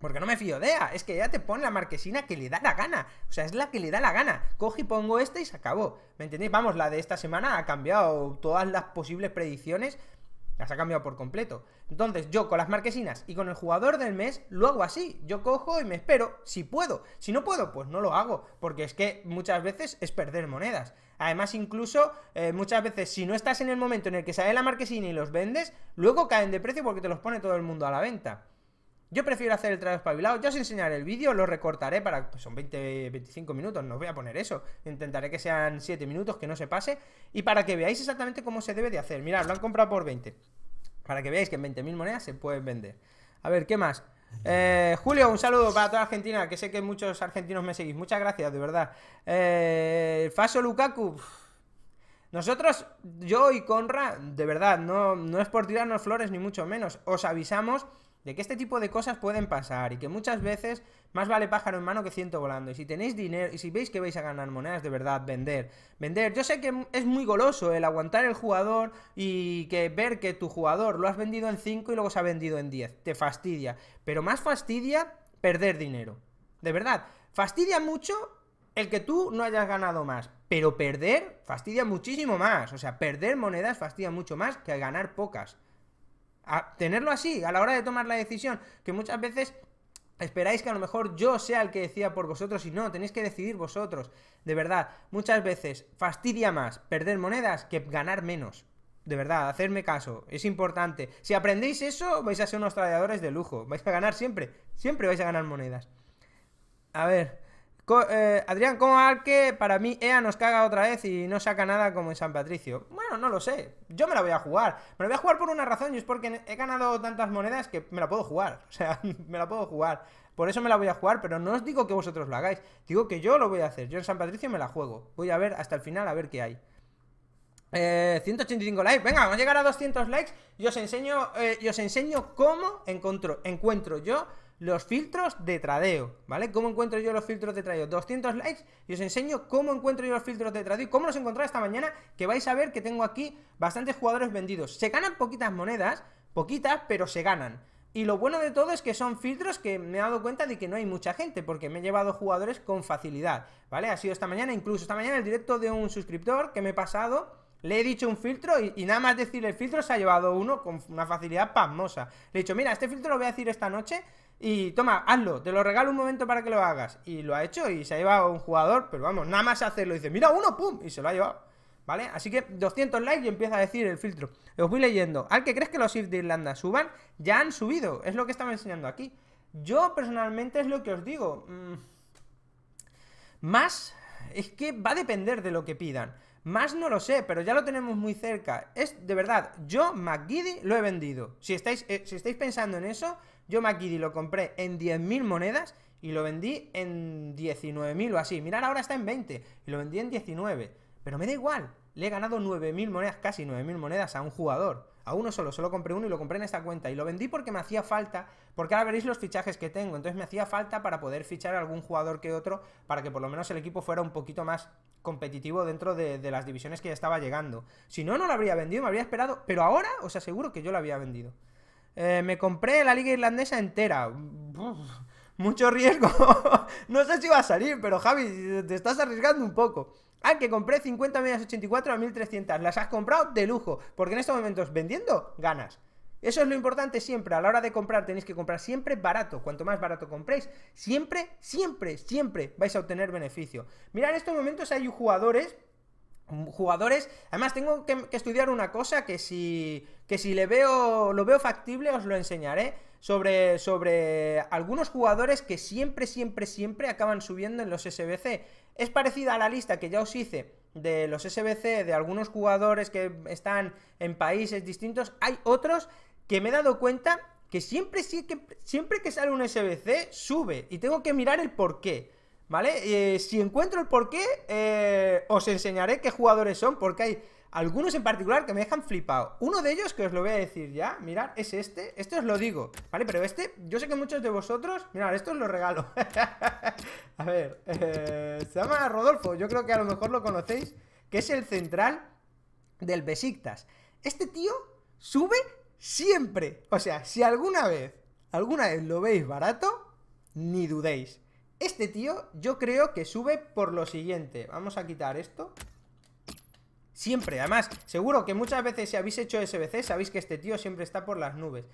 Porque no me fío de es que ya te pone la marquesina que le da la gana. O sea, es la que le da la gana. Coge y pongo esta y se acabó. ¿Me entendéis? Vamos, la de esta semana ha cambiado todas las posibles predicciones las ha cambiado por completo. Entonces, yo con las marquesinas y con el jugador del mes lo hago así. Yo cojo y me espero, si puedo. Si no puedo, pues no lo hago, porque es que muchas veces es perder monedas. Además, incluso eh, muchas veces, si no estás en el momento en el que sale la marquesina y los vendes, luego caen de precio porque te los pone todo el mundo a la venta. Yo prefiero hacer el trabajo espabilado. Ya os enseñaré el vídeo, lo recortaré para. Pues, son 20, 25 minutos, no os voy a poner eso. Intentaré que sean 7 minutos, que no se pase. Y para que veáis exactamente cómo se debe de hacer. Mirad, lo han comprado por 20. Para que veáis que en 20.000 monedas se pueden vender. A ver, ¿qué más? Eh, Julio, un saludo para toda Argentina, que sé que muchos argentinos me seguís. Muchas gracias, de verdad. Eh, Faso Lukaku. Nosotros, yo y Conra, de verdad, no, no es por tirarnos flores ni mucho menos. Os avisamos de que este tipo de cosas pueden pasar y que muchas veces más vale pájaro en mano que ciento volando. Y si tenéis dinero y si veis que vais a ganar monedas de verdad, vender, vender. Yo sé que es muy goloso el aguantar el jugador y que ver que tu jugador lo has vendido en 5 y luego se ha vendido en 10. Te fastidia. Pero más fastidia perder dinero. De verdad, fastidia mucho el que tú no hayas ganado más. Pero perder fastidia muchísimo más. O sea, perder monedas fastidia mucho más que ganar pocas a tenerlo así a la hora de tomar la decisión, que muchas veces Esperáis que a lo mejor yo sea el que decida por vosotros y no, tenéis que decidir vosotros. De verdad, muchas veces fastidia más perder monedas que ganar menos. De verdad, hacerme caso, es importante. Si aprendéis eso, vais a ser unos trabajadores de lujo. Vais a ganar siempre, siempre vais a ganar monedas. A ver, eh, Adrián, ¿cómo al que para mí EA nos caga otra vez y no saca nada como en San Patricio? Bueno, no lo sé. Yo me la voy a jugar. Me la voy a jugar por una razón y es porque he ganado tantas monedas que me la puedo jugar. [laughs] O sea, me la puedo jugar. Por eso me la voy a jugar, pero no os digo que vosotros lo hagáis. Digo que yo lo voy a hacer. Yo en San Patricio me la juego. Voy a ver hasta el final a ver qué hay. 185 eh, likes, venga, vamos a llegar a 200 likes y os enseño, eh, y os enseño cómo encuentro yo los filtros de tradeo, ¿vale? ¿Cómo encuentro yo los filtros de tradeo? 200 likes y os enseño cómo encuentro yo los filtros de tradeo y cómo los encontré esta mañana, que vais a ver que tengo aquí bastantes jugadores vendidos. Se ganan poquitas monedas, poquitas, pero se ganan. Y lo bueno de todo es que son filtros que me he dado cuenta de que no hay mucha gente, porque me he llevado jugadores con facilidad, ¿vale? Ha sido esta mañana, incluso esta mañana el directo de un suscriptor que me he pasado... Le he dicho un filtro y, y, nada más decir el filtro se ha llevado uno con una facilidad pasmosa. Le he dicho, mira, este filtro lo voy a decir esta noche y toma, hazlo, te lo regalo un momento para que lo hagas. Y lo ha hecho y se ha llevado un jugador, pero vamos, nada más hacerlo. dice, mira uno, pum, y se lo ha llevado. ¿Vale? Así que 200 likes y empieza a decir el filtro. Os voy leyendo. Al que crees que los IF de Irlanda suban, ya han subido. Es lo que estaba enseñando aquí. Yo personalmente es lo que os digo. Mm, más es que va a depender de lo que pidan. Más no lo sé, pero ya lo tenemos muy cerca. Es de verdad, yo McGiddy lo he vendido. Si estáis, eh, si estáis pensando en eso, yo Makiri lo compré en 10.000 monedas y lo vendí en 19.000 o así. Mirar, ahora está en 20 y lo vendí en 19. Pero me da igual, le he ganado 9.000 monedas, casi 9.000 monedas a un jugador. A uno solo, solo compré uno y lo compré en esta cuenta. Y lo vendí porque me hacía falta, porque ahora veréis los fichajes que tengo. Entonces me hacía falta para poder fichar a algún jugador que otro, para que por lo menos el equipo fuera un poquito más competitivo dentro de, de las divisiones que ya estaba llegando. Si no, no lo habría vendido, me habría esperado. Pero ahora os aseguro que yo lo había vendido. Eh, me compré la liga irlandesa entera. mucho riesgo. [laughs] no sé si va a salir, pero Javi, te estás arriesgando un poco. Ah, que compré 50 medias 84 a 1300. Las has comprado de lujo. Porque en estos momentos vendiendo, ganas. Eso es lo importante siempre. A la hora de comprar tenéis que comprar siempre barato. Cuanto más barato compréis, siempre, siempre, siempre vais a obtener beneficio. Mira, en estos momentos hay jugadores jugadores. Además, tengo que, estudiar una cosa que si. que si le veo. lo veo factible, os lo enseñaré. Sobre, sobre algunos jugadores que siempre, siempre, siempre acaban subiendo en los SBC. Es parecida a la lista que ya os hice de los SBC, de algunos jugadores que están en países distintos. Hay otros que me he dado cuenta que siempre, siempre, siempre que sale un SBC sube. Y tengo que mirar el porqué qué. Eh, si encuentro el porqué, eh, os enseñaré qué jugadores son, porque hay algunos en particular que me dejan flipado. Uno de ellos, que os lo voy a decir ya, mirad, es este. Este os lo digo, ¿vale? Pero este, yo sé que muchos de vosotros... Mirad, esto os lo regalo. [laughs] a ver, eh, se llama Rodolfo, yo creo que a lo mejor lo conocéis, que es el central del Besiktas. Este tío sube siempre. O sea, si alguna vez, alguna vez lo veis barato, ni dudéis. Este tío yo creo que sube por lo siguiente. Vamos a quitar esto. Siempre, además, seguro que muchas veces si habéis hecho SBC sabéis que este tío siempre está por las nubes.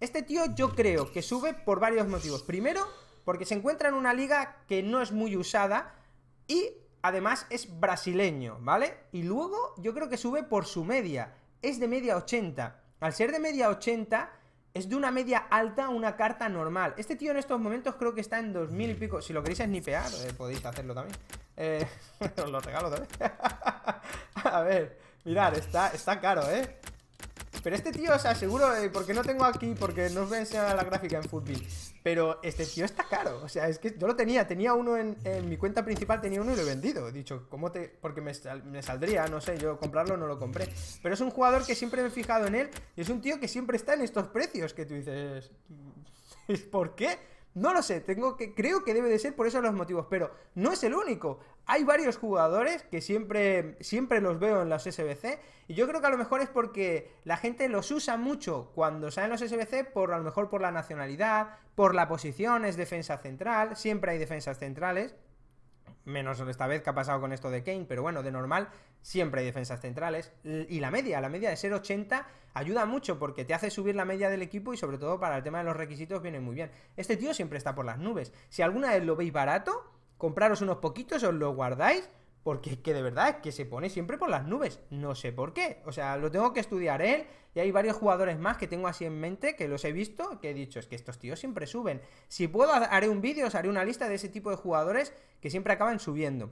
Este tío yo creo que sube por varios motivos. Primero, porque se encuentra en una liga que no es muy usada y además es brasileño, ¿vale? Y luego yo creo que sube por su media. Es de media 80. Al ser de media 80 es de una media alta una carta normal. Este tío en estos momentos creo que está en 2000 y pico. Si lo queréis snipear, eh, podéis hacerlo también. Eh, [laughs] os lo regalo también. [laughs] a ver, mirad, está, está caro, ¿eh? Pero este tío, o sea, seguro, eh, porque no tengo aquí, porque no os voy a enseñar la gráfica en fútbol. Pero este tío está caro. O sea, es que yo lo tenía, tenía uno en, mi cuenta principal, tenía uno y lo he vendido. He dicho, ¿cómo te.? Porque me, me, saldría, no sé, yo comprarlo no lo compré. Pero es un jugador que siempre me he fijado en él y es un tío que siempre está en estos precios que tú dices. [laughs] ¿Por qué? No lo sé, tengo que, creo que debe de ser por esos los motivos, pero no es el único. Hay varios jugadores que siempre, siempre los veo en los SBC y yo creo que a lo mejor es porque la gente los usa mucho cuando salen los SBC, por a lo mejor por la nacionalidad, por la posición, es defensa central, siempre hay defensas centrales menos esta vez que ha pasado con esto de Kane, pero bueno, de normal siempre hay defensas centrales. Y la media, la media de 0,80 ayuda mucho porque te hace subir la media del equipo y sobre todo para el tema de los requisitos viene muy bien. Este tío siempre está por las nubes. Si alguna vez lo veis barato, compraros unos poquitos, os lo guardáis porque es que de verdad es que se pone siempre por las nubes. No sé por qué. O sea, lo tengo que estudiar él. Y hay varios jugadores más que tengo así en mente, que los he visto, que he dicho, es que estos tíos siempre suben. Si puedo, haré un vídeo, os haré una lista de ese tipo de jugadores que siempre acaban subiendo.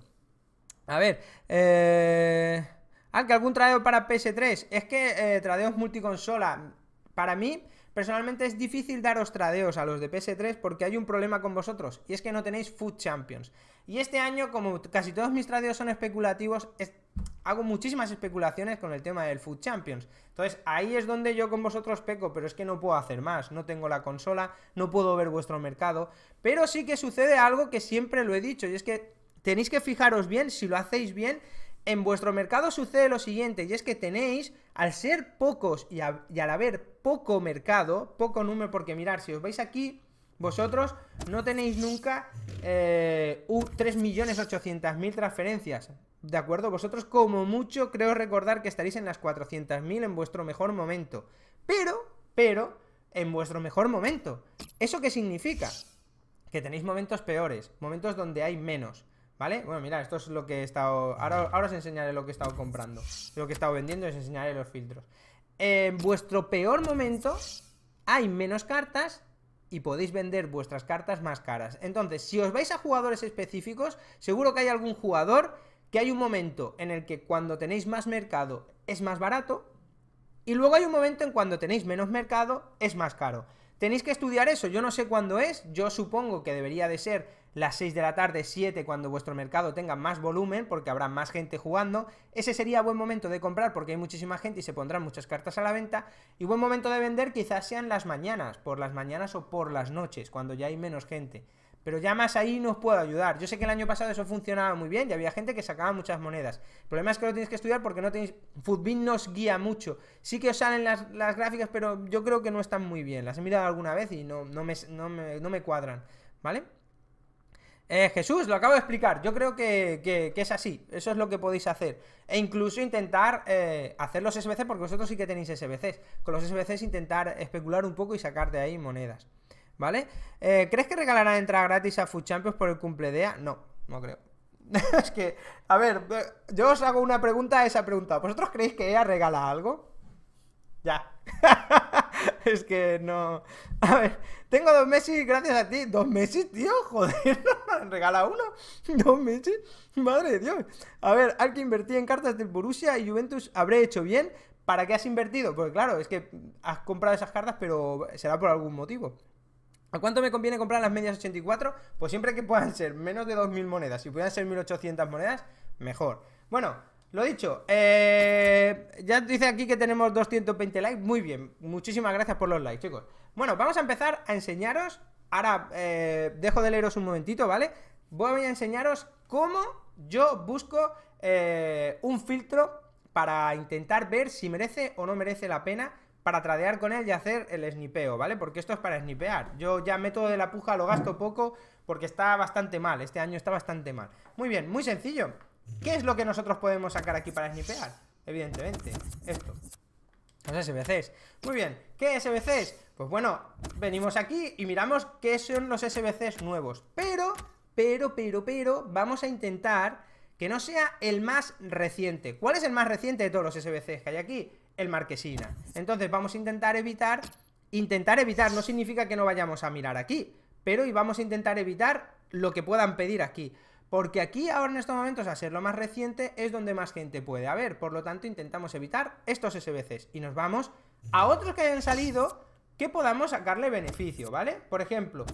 A ver, eh... Ah, que algún tradeo para PS3. Es que eh, tradeos multiconsola, para mí, Personalmente es difícil daros tradeos a los de PS3 porque hay un problema con vosotros y es que no tenéis Food Champions. Y este año, como casi todos mis tradeos son especulativos, hago muchísimas especulaciones con el tema del Food Champions. Entonces ahí es donde yo con vosotros peco, pero es que no puedo hacer más. No tengo la consola, no puedo ver vuestro mercado. Pero sí que sucede algo que siempre lo he dicho y es que tenéis que fijaros bien si lo hacéis bien en vuestro mercado sucede lo siguiente, y es que tenéis, al ser pocos y, al haber poco mercado, poco número, porque mirar, si os vais aquí, vosotros no tenéis nunca 3.800.000 eh, transferencias, ¿de acuerdo? Vosotros como mucho creo recordar que estaréis en las 400.000 en vuestro mejor momento, pero, pero, en vuestro mejor momento. ¿Eso qué significa? Que tenéis momentos peores, momentos donde hay menos. ¿Vale? Bueno, mira, esto es lo que he estado... Ahora, ahora os enseñaré lo que he estado comprando. Lo que he estado vendiendo y os enseñaré los filtros. En vuestro peor momento hay menos cartas y podéis vender vuestras cartas más caras. Entonces, si os vais a jugadores específicos, seguro que hay algún jugador que hay un momento en el que cuando tenéis más mercado es más barato y luego hay un momento en cuando tenéis menos mercado es más caro. Tenéis que estudiar eso, yo no sé cuándo es, yo supongo que debería de ser las 6 de la tarde, 7 cuando vuestro mercado tenga más volumen porque habrá más gente jugando, ese sería buen momento de comprar porque hay muchísima gente y se pondrán muchas cartas a la venta y buen momento de vender quizás sean las mañanas, por las mañanas o por las noches cuando ya hay menos gente. Pero ya más ahí no os puedo ayudar. Yo sé que el año pasado eso funcionaba muy bien y había gente que sacaba muchas monedas. El problema es que lo tenéis que estudiar porque no tenéis. Foodbin nos guía mucho. Sí que os salen las, gráficas, pero yo creo que no están muy bien. Las he mirado alguna vez y no, no, me, cuadran. ¿Vale? Eh, Jesús, lo acabo de explicar. Yo creo que, es así. Eso es lo que podéis hacer. E incluso intentar eh, hacer los SBC, porque vosotros sí que tenéis SBCs. Con los SBCs intentar especular un poco y sacar de ahí monedas. ¿vale? Eh, ¿Crees que regalará entrada gratis a Food Champions por el cumple de No, no creo. [laughs] es que, a ver, yo os hago una pregunta a esa pregunta. ¿Vosotros creéis que ella regala algo? Ya. [laughs] es que no. A ver, tengo dos meses gracias a ti. ¿Dos meses, tío? [laughs] Joder, regala uno. ¿Dos meses? Madre de Dios. A ver, ¿hay que invertir en cartas de Borussia y Juventus, ¿habré hecho bien? ¿Para qué has invertido? Porque claro, es que has comprado esas cartas, pero será por algún motivo. ¿A cuánto me conviene comprar las medias 84? Pues siempre que puedan ser menos de 2.000 monedas. Si puedan ser 1.800 monedas, mejor. Bueno, lo dicho. Eh, ya dice aquí que tenemos 220 likes. Muy bien. Muchísimas gracias por los likes, chicos. Bueno, vamos a empezar a enseñaros. Ahora eh, dejo de leeros un momentito, ¿vale? Voy a enseñaros cómo yo busco eh, un filtro para intentar ver si merece o no merece la pena para tradear con él y hacer el snipeo, ¿vale? Porque esto es para snipear. Yo ya método de la puja lo gasto poco porque está bastante mal, este año está bastante mal. Muy bien, muy sencillo. ¿Qué es lo que nosotros podemos sacar aquí para snipear? Evidentemente, esto. Los SBCs. Muy bien, ¿qué SBCs? Pues bueno, venimos aquí y miramos qué son los SBCs nuevos. Pero, pero, pero, pero, vamos a intentar que no sea el más reciente. ¿Cuál es el más reciente de todos los SBCs que hay aquí? el Marquesina. Entonces vamos a intentar evitar... Intentar evitar no significa que no vayamos a mirar aquí, pero y vamos a intentar evitar lo que puedan pedir aquí. Porque aquí ahora en estos momentos, a ser lo más reciente, es donde más gente puede haber. Por lo tanto, intentamos evitar estos SBCs y nos vamos a otros que hayan salido que podamos sacarle beneficio, ¿vale? Por ejemplo,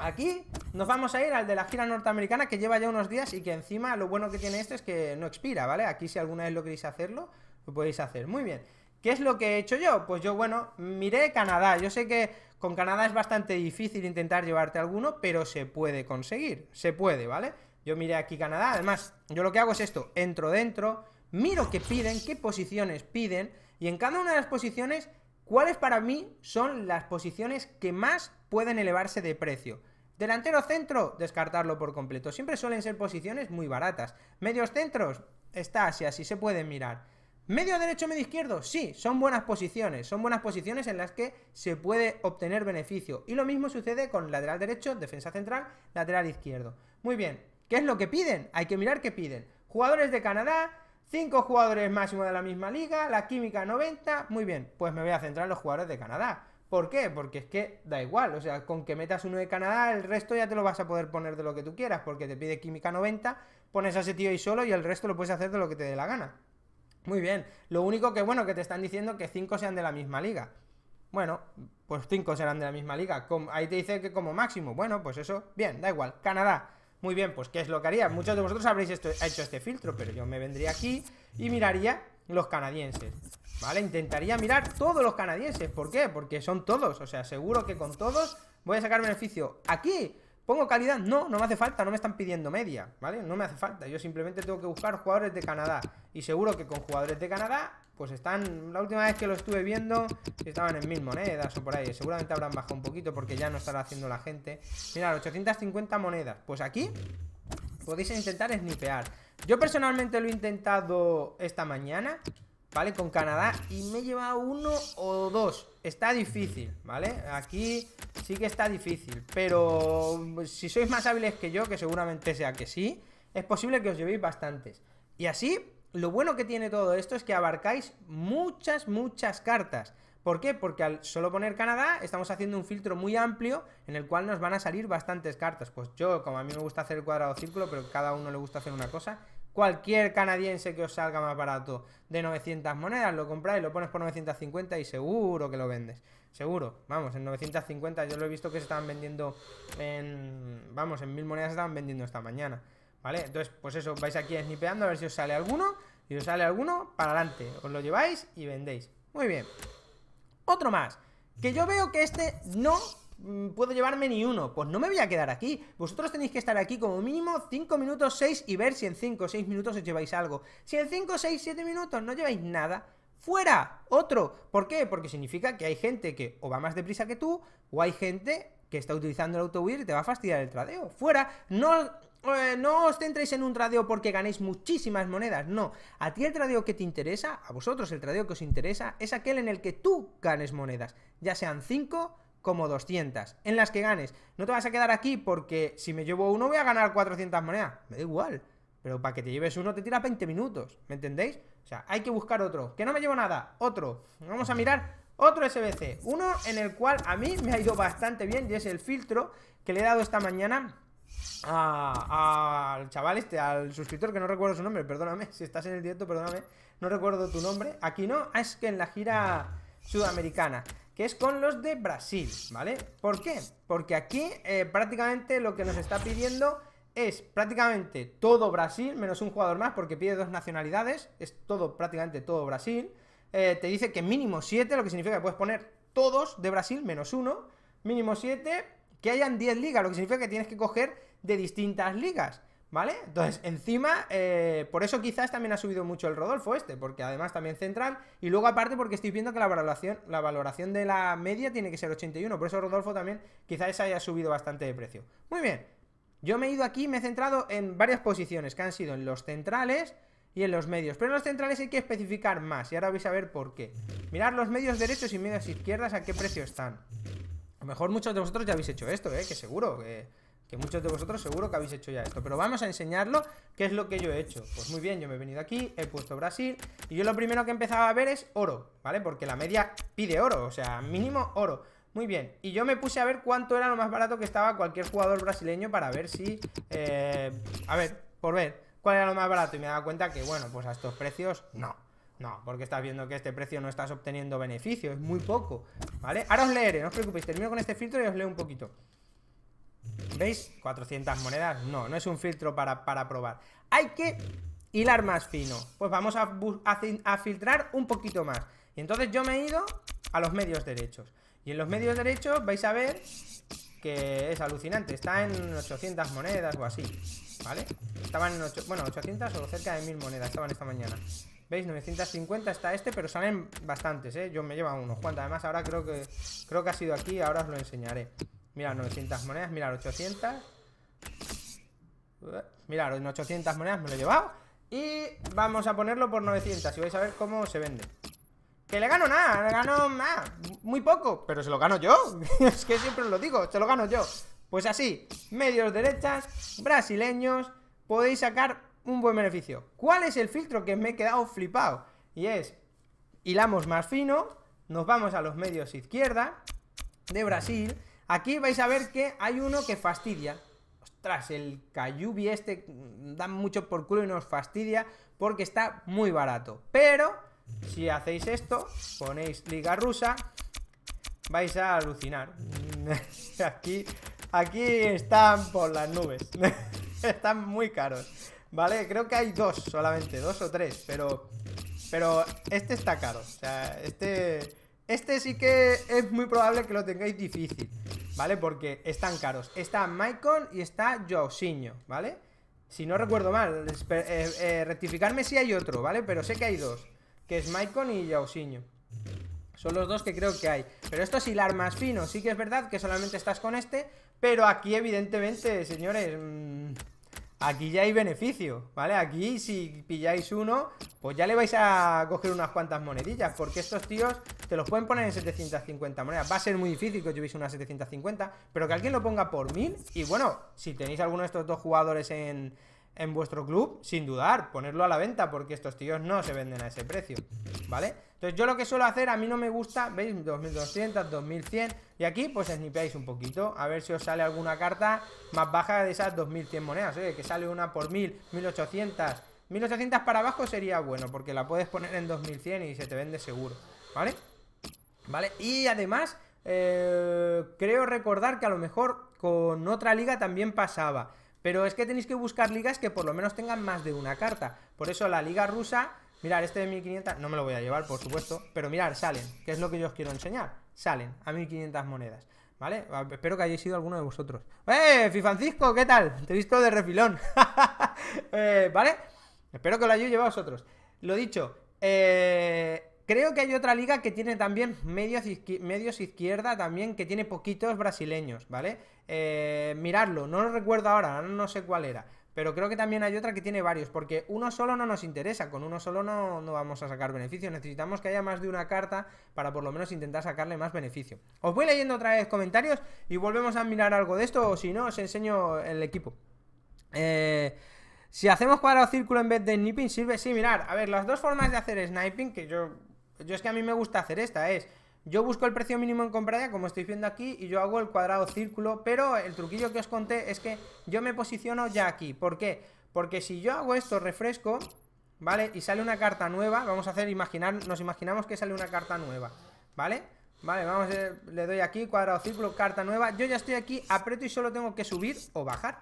aquí nos vamos a ir al de la gira norteamericana que lleva ya unos días y que encima lo bueno que tiene esto es que no expira, ¿vale? Aquí si alguna vez lo queréis hacerlo, lo podéis hacer. Muy bien. ¿Qué es lo que he hecho yo? Pues yo, bueno, miré Canadá. Yo sé que con Canadá es bastante difícil intentar llevarte alguno, pero se puede conseguir. Se puede, ¿vale? Yo miré aquí Canadá. Además, yo lo que hago es esto. Entro dentro, miro qué piden, qué posiciones piden, y en cada una de las posiciones, cuáles para mí son las posiciones que más pueden elevarse de precio. Delantero centro, descartarlo por completo. Siempre suelen ser posiciones muy baratas. Medios centros, está así, así se pueden mirar. Medio derecho, medio izquierdo, sí, son buenas posiciones, son buenas posiciones en las que se puede obtener beneficio. Y lo mismo sucede con lateral derecho, defensa central, lateral izquierdo. Muy bien, ¿qué es lo que piden? Hay que mirar qué piden. Jugadores de Canadá, 5 jugadores máximo de la misma liga, la química 90, muy bien, pues me voy a centrar en los jugadores de Canadá. ¿Por qué? Porque es que da igual, o sea, con que metas uno de Canadá, el resto ya te lo vas a poder poner de lo que tú quieras, porque te pide química 90, pones a ese tío ahí solo y el resto lo puedes hacer de lo que te dé la gana. Muy bien. Lo único que, bueno, que te están diciendo que cinco sean de la misma liga. Bueno, pues cinco serán de la misma liga. Ahí te dice que como máximo. Bueno, pues eso, bien, da igual. Canadá. Muy bien, pues ¿qué es lo que haría? Muchos de vosotros habréis hecho este filtro, pero yo me vendría aquí y miraría los canadienses. ¿Vale? Intentaría mirar todos los canadienses. ¿Por qué? Porque son todos. O sea, seguro que con todos voy a sacar beneficio. Aquí ¿Pongo calidad? No, no me hace falta, no me están pidiendo media, ¿vale? No me hace falta, yo simplemente tengo que buscar jugadores de Canadá Y seguro que con jugadores de Canadá, pues están, la última vez que lo estuve viendo, estaban en mil monedas o por ahí Seguramente habrán bajado un poquito porque ya no estará haciendo la gente Mirad, 850 monedas, pues aquí podéis intentar snipear Yo personalmente lo he intentado esta mañana ¿vale? Con Canadá y me he llevado uno o dos. Está difícil, ¿vale? Aquí sí que está difícil, pero pues, si sois más hábiles que yo, que seguramente sea que sí, es posible que os llevéis bastantes. Y así, lo bueno que tiene todo esto es que abarcáis muchas, muchas cartas. ¿Por qué? Porque al solo poner Canadá estamos haciendo un filtro muy amplio en el cual nos van a salir bastantes cartas. Pues yo, como a mí me gusta hacer el cuadrado círculo, pero cada uno le gusta hacer una cosa, cualquier canadiense que os salga más barato de 900 monedas, lo compráis, lo pones por 950 y seguro que lo vendes. Seguro, vamos, en 950 yo lo he visto que se estaban vendiendo en... Vamos, en 1000 monedas se estaban vendiendo esta mañana, ¿vale? Entonces, pues eso, vais aquí snipeando a ver si os sale alguno, y os sale alguno, para adelante, os lo lleváis y vendéis. Muy bien. Otro más, que yo veo que este no Mm, puedo llevarme ni uno. Pues no me voy a quedar aquí. Vosotros tenéis que estar aquí como mínimo 5 minutos, 6 y ver si en 5 o 6 minutos os lleváis algo. Si en 5, 6, 7 minutos no lleváis nada, fuera, otro. ¿Por qué? Porque significa que hay gente que o va más deprisa que tú, o hay gente que está utilizando el autowheel y te va a fastidiar el tradeo. Fuera, no, eh, no os centréis en un tradeo porque ganéis muchísimas monedas, no. A ti el tradeo que te interesa, a vosotros el tradeo que os interesa, es aquel en el que tú ganes monedas, ya sean 5, como 200, en las que ganes. No te vas a quedar aquí porque si me llevo uno voy a ganar 400 monedas. Me da igual. Pero para que te lleves uno te tira 20 minutos, ¿me entendéis? O sea, hay que buscar otro. Que no me llevo nada, otro. Vamos a mirar otro SBC. Uno en el cual a mí me ha ido bastante bien y es el filtro que le he dado esta mañana al chaval este, al suscriptor que no recuerdo su nombre, perdóname, si estás en el directo, perdóname, no recuerdo tu nombre. Aquí no, es que en la gira sudamericana que es con los de Brasil, ¿vale? ¿Por qué? Porque aquí eh, prácticamente lo que nos está pidiendo es prácticamente todo Brasil, menos un jugador más porque pide dos nacionalidades, es todo prácticamente todo Brasil. Eh, te dice que mínimo 7, lo que significa que puedes poner todos de Brasil menos uno, mínimo 7, que hayan 10 ligas, lo que significa que tienes que coger de distintas ligas. ¿Vale? Entonces, encima, eh, por eso quizás también ha subido mucho el Rodolfo este, porque además también central, y luego aparte porque estoy viendo que la valoración, la valoración de la media tiene que ser 81, por eso Rodolfo también quizás haya subido bastante de precio. Muy bien, yo me he ido aquí, me he centrado en varias posiciones, que han sido en los centrales y en los medios, pero en los centrales hay que especificar más, y ahora vais a ver por qué. Mirad los medios derechos y medios izquierdas a qué precio están. A lo mejor muchos de vosotros ya habéis hecho esto, ¿eh? Que seguro que... Que muchos de vosotros seguro que habéis hecho ya esto Pero vamos a enseñarlo qué es lo que yo he hecho Pues muy bien, yo me he venido aquí, he puesto Brasil Y yo lo primero que empezaba a ver es oro ¿Vale? Porque la media pide oro O sea, mínimo oro muy bien, y yo me puse a ver cuánto era lo más barato que estaba cualquier jugador brasileño para ver si... Eh, a ver, por ver cuál era lo más barato y me he dado cuenta que, bueno, pues a estos precios no. No, porque estás viendo que este precio no estás obteniendo beneficio, es muy poco, ¿vale? Ahora os leeré, no os preocupéis, termino con este filtro y os leo un poquito. ¿Veis? 400 monedas. No, no es un filtro para, probar. Hay que hilar más fino. Pues vamos a, a, filtrar un poquito más. Y entonces yo me he ido a los medios derechos. Y en los medios derechos vais a ver que es alucinante. Está en 800 monedas o así. ¿Vale? Estaban en bueno, 800 o cerca de 1000 monedas. Estaban esta mañana. ¿Veis? 950 está este, pero salen bastantes, ¿eh? Yo me llevo unos cuantos. Además, ahora creo que, creo que ha sido aquí. Ahora os lo enseñaré. Mirad, 900 monedas, mirad, 800 Mirad, 800 monedas me lo he llevado Y vamos a ponerlo por 900 Y vais a ver cómo se vende Que le gano nada, le gano nada Muy poco, pero se lo gano yo [laughs] Es que siempre os lo digo, se lo gano yo Pues así, medios derechas Brasileños, podéis sacar Un buen beneficio ¿Cuál es el filtro que me he quedado flipado? Y es, hilamos más fino Nos vamos a los medios izquierda De Brasil Aquí vais a ver que hay uno que fastidia. Ostras, el Cayubi este da mucho por culo y nos fastidia porque está muy barato. Pero si hacéis esto, ponéis liga rusa, vais a alucinar. [laughs] aquí, aquí están por las nubes. [laughs] están muy caros. ¿Vale? Creo que hay dos solamente, dos o tres, pero... Pero este está caro. O sea, este este sí que es muy probable que lo tengáis difícil, ¿vale? Porque están caros. Está Maicon y está Josiño, ¿vale? Si no recuerdo mal, eh, eh, rectificarme si hay otro, ¿vale? Pero sé que hay dos, que es Maicon y Josiño. Son los dos que creo que hay. Pero esto es hilar más fino. Sí que es verdad que solamente estás con este, pero aquí evidentemente, señores... Mm, Aquí ya hay beneficio, ¿vale? Aquí si pilláis uno, pues ya le vais a coger unas cuantas monedillas Porque estos tíos te los pueden poner en 750 monedas Va a ser muy difícil que os llevéis unas 750 Pero que alguien lo ponga por 1000 Y bueno, si tenéis alguno de estos dos jugadores en, en vuestro club, sin dudar, ponerlo a la venta Porque estos tíos no se venden a ese precio, ¿vale? Entonces yo lo que suelo hacer, a mí no me gusta, ¿veis? 2200, 2100 Y aquí pues snipeáis un poquito A ver si os sale alguna carta más baja de esas 2100 monedas ¿eh? que sale una por 1000, 1800 1800 para abajo sería bueno Porque la puedes poner en 2100 y se te vende seguro ¿Vale? ¿Vale? Y además, eh, creo recordar que a lo mejor con otra liga también pasaba pero es que tenéis que buscar ligas que por lo menos tengan más de una carta Por eso la liga rusa Mirar, este de 1500 no me lo voy a llevar, por supuesto. Pero mirar, salen, que es lo que yo os quiero enseñar. Salen a 1500 monedas. ¿Vale? Espero que hayáis sido alguno de vosotros. ¡Eh! Francisco! ¿Qué tal? Te he visto de refilón. [laughs] Eh, ¿Vale? Espero que lo hayáis llevado vosotros. Lo dicho, eh, creo que hay otra liga que tiene también medios, medios izquierda, también que tiene poquitos brasileños, ¿vale? mirarlo eh, miradlo, no lo recuerdo ahora, no sé cuál era. Pero creo que también hay otra que tiene varios, porque uno solo no nos interesa, con uno solo no, vamos a sacar beneficio. Necesitamos que haya más de una carta para por lo menos intentar sacarle más beneficio. Os voy leyendo otra vez comentarios y volvemos a mirar algo de esto, o si no, os enseño el equipo. Eh, si hacemos cuadrado círculo en vez de sniping, sirve. Sí, mirar, a ver, las dos formas de hacer sniping, que yo. Yo es que a mí me gusta hacer esta, es yo busco el precio mínimo en ya, como estoy viendo aquí, y yo hago el cuadrado círculo, pero el truquillo que os conté es que yo me posiciono ya aquí. ¿Por qué? Porque si yo hago esto, refresco, ¿vale? Y sale una carta nueva, vamos a hacer imaginar, nos imaginamos que sale una carta nueva, ¿vale? Vale, vamos, eh, le doy aquí, cuadrado círculo, carta nueva. Yo ya estoy aquí, aprieto y solo tengo que subir o bajar,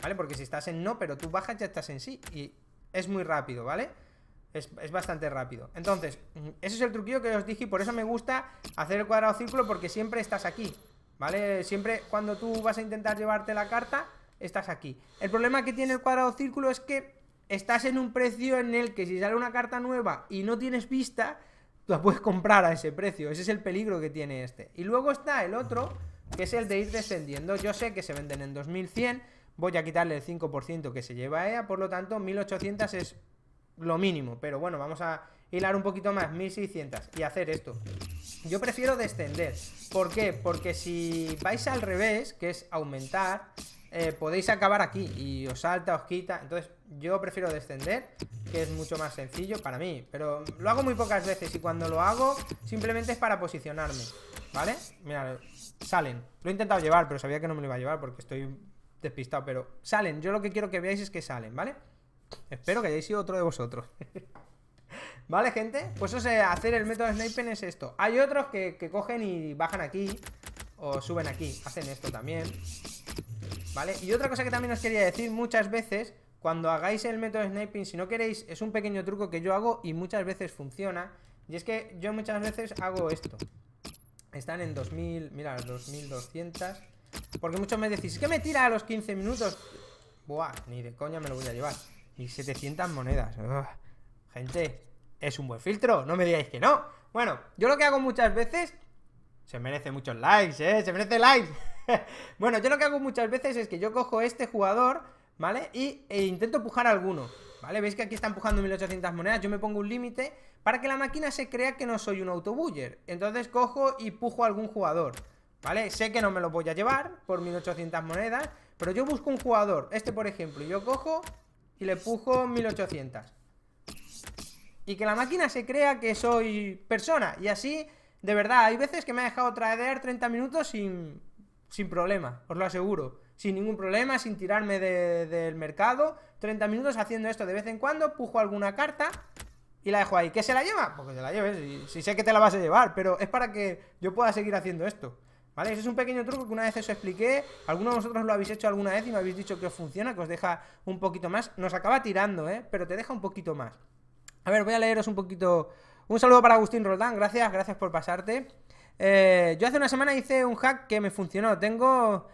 ¿vale? Porque si estás en no, pero tú bajas, ya estás en sí, y es muy rápido, ¿vale? vale es, bastante rápido. Entonces, ese es el truquillo que os dije y por eso me gusta hacer el cuadrado círculo porque siempre estás aquí, ¿vale? Siempre cuando tú vas a intentar llevarte la carta, estás aquí. El problema que tiene el cuadrado círculo es que estás en un precio en el que si sale una carta nueva y no tienes vista, la puedes comprar a ese precio. Ese es el peligro que tiene este. Y luego está el otro, que es el de ir descendiendo. Yo sé que se venden en 2100, voy a quitarle el 5% que se lleva e a ella por lo tanto 1800 es lo mínimo, pero bueno, vamos a hilar un poquito más, 1600, y hacer esto. Yo prefiero descender. ¿Por qué? Porque si vais al revés, que es aumentar, eh, podéis acabar aquí y os salta, os quita. Entonces, yo prefiero descender, que es mucho más sencillo para mí. Pero lo hago muy pocas veces y cuando lo hago, simplemente es para posicionarme. ¿Vale? Mirad, salen. Lo he intentado llevar, pero sabía que no me lo iba a llevar porque estoy despistado. Pero salen. Yo lo que quiero que veáis es que salen, ¿vale? Espero que hayáis sido otro de vosotros. [laughs] ¿Vale, gente? Pues eh, hacer el método de sniping es esto. Hay otros que, cogen y bajan aquí. O suben aquí. Hacen esto también. ¿Vale? Y otra cosa que también os quería decir muchas veces. Cuando hagáis el método de sniping, si no queréis, es un pequeño truco que yo hago y muchas veces funciona. Y es que yo muchas veces hago esto. Están en 2000, mira, 2200. Porque muchos me decís, ¿qué me tira a los 15 minutos? Buah, ni de coña me lo voy a llevar. Y 700 monedas. Gente, es un buen filtro, no me digáis que no. Bueno, yo lo que hago muchas veces... Se merece muchos likes, ¿eh? Se merece likes. [laughs] bueno, yo lo que hago muchas veces es que yo cojo este jugador, ¿vale? Y, e intento pujar alguno, ¿vale? Veis que aquí está empujando 1800 monedas, yo me pongo un límite para que la máquina se crea que no soy un autobuller. Entonces cojo y pujo algún jugador, ¿vale? Sé que no me lo voy a llevar por 1800 monedas, pero yo busco un jugador, este por ejemplo, y yo cojo y le pujo 1800. Y que la máquina se crea que soy persona. Y así, de verdad, hay veces que me ha dejado traer 30 minutos sin, sin problema, os lo aseguro. Sin ningún problema, sin tirarme del mercado. 30 minutos haciendo esto de vez en cuando, pujo alguna carta y la dejo ahí. ¿Qué se la lleva? Porque pues se la lleves, si sé que te la vas a llevar, pero es para que yo pueda seguir haciendo esto. ¿Vale? Ese es un pequeño truco que una vez eso expliqué. Algunos de vosotros lo habéis hecho alguna vez y me habéis dicho que os funciona, que os deja un poquito más. Nos acaba tirando, ¿eh? Pero te deja un poquito más. A ver, voy a leeros un poquito. Un saludo para Agustín Roldán, gracias, gracias por pasarte. Eh, yo hace una semana hice un hack que me funcionó. Tengo.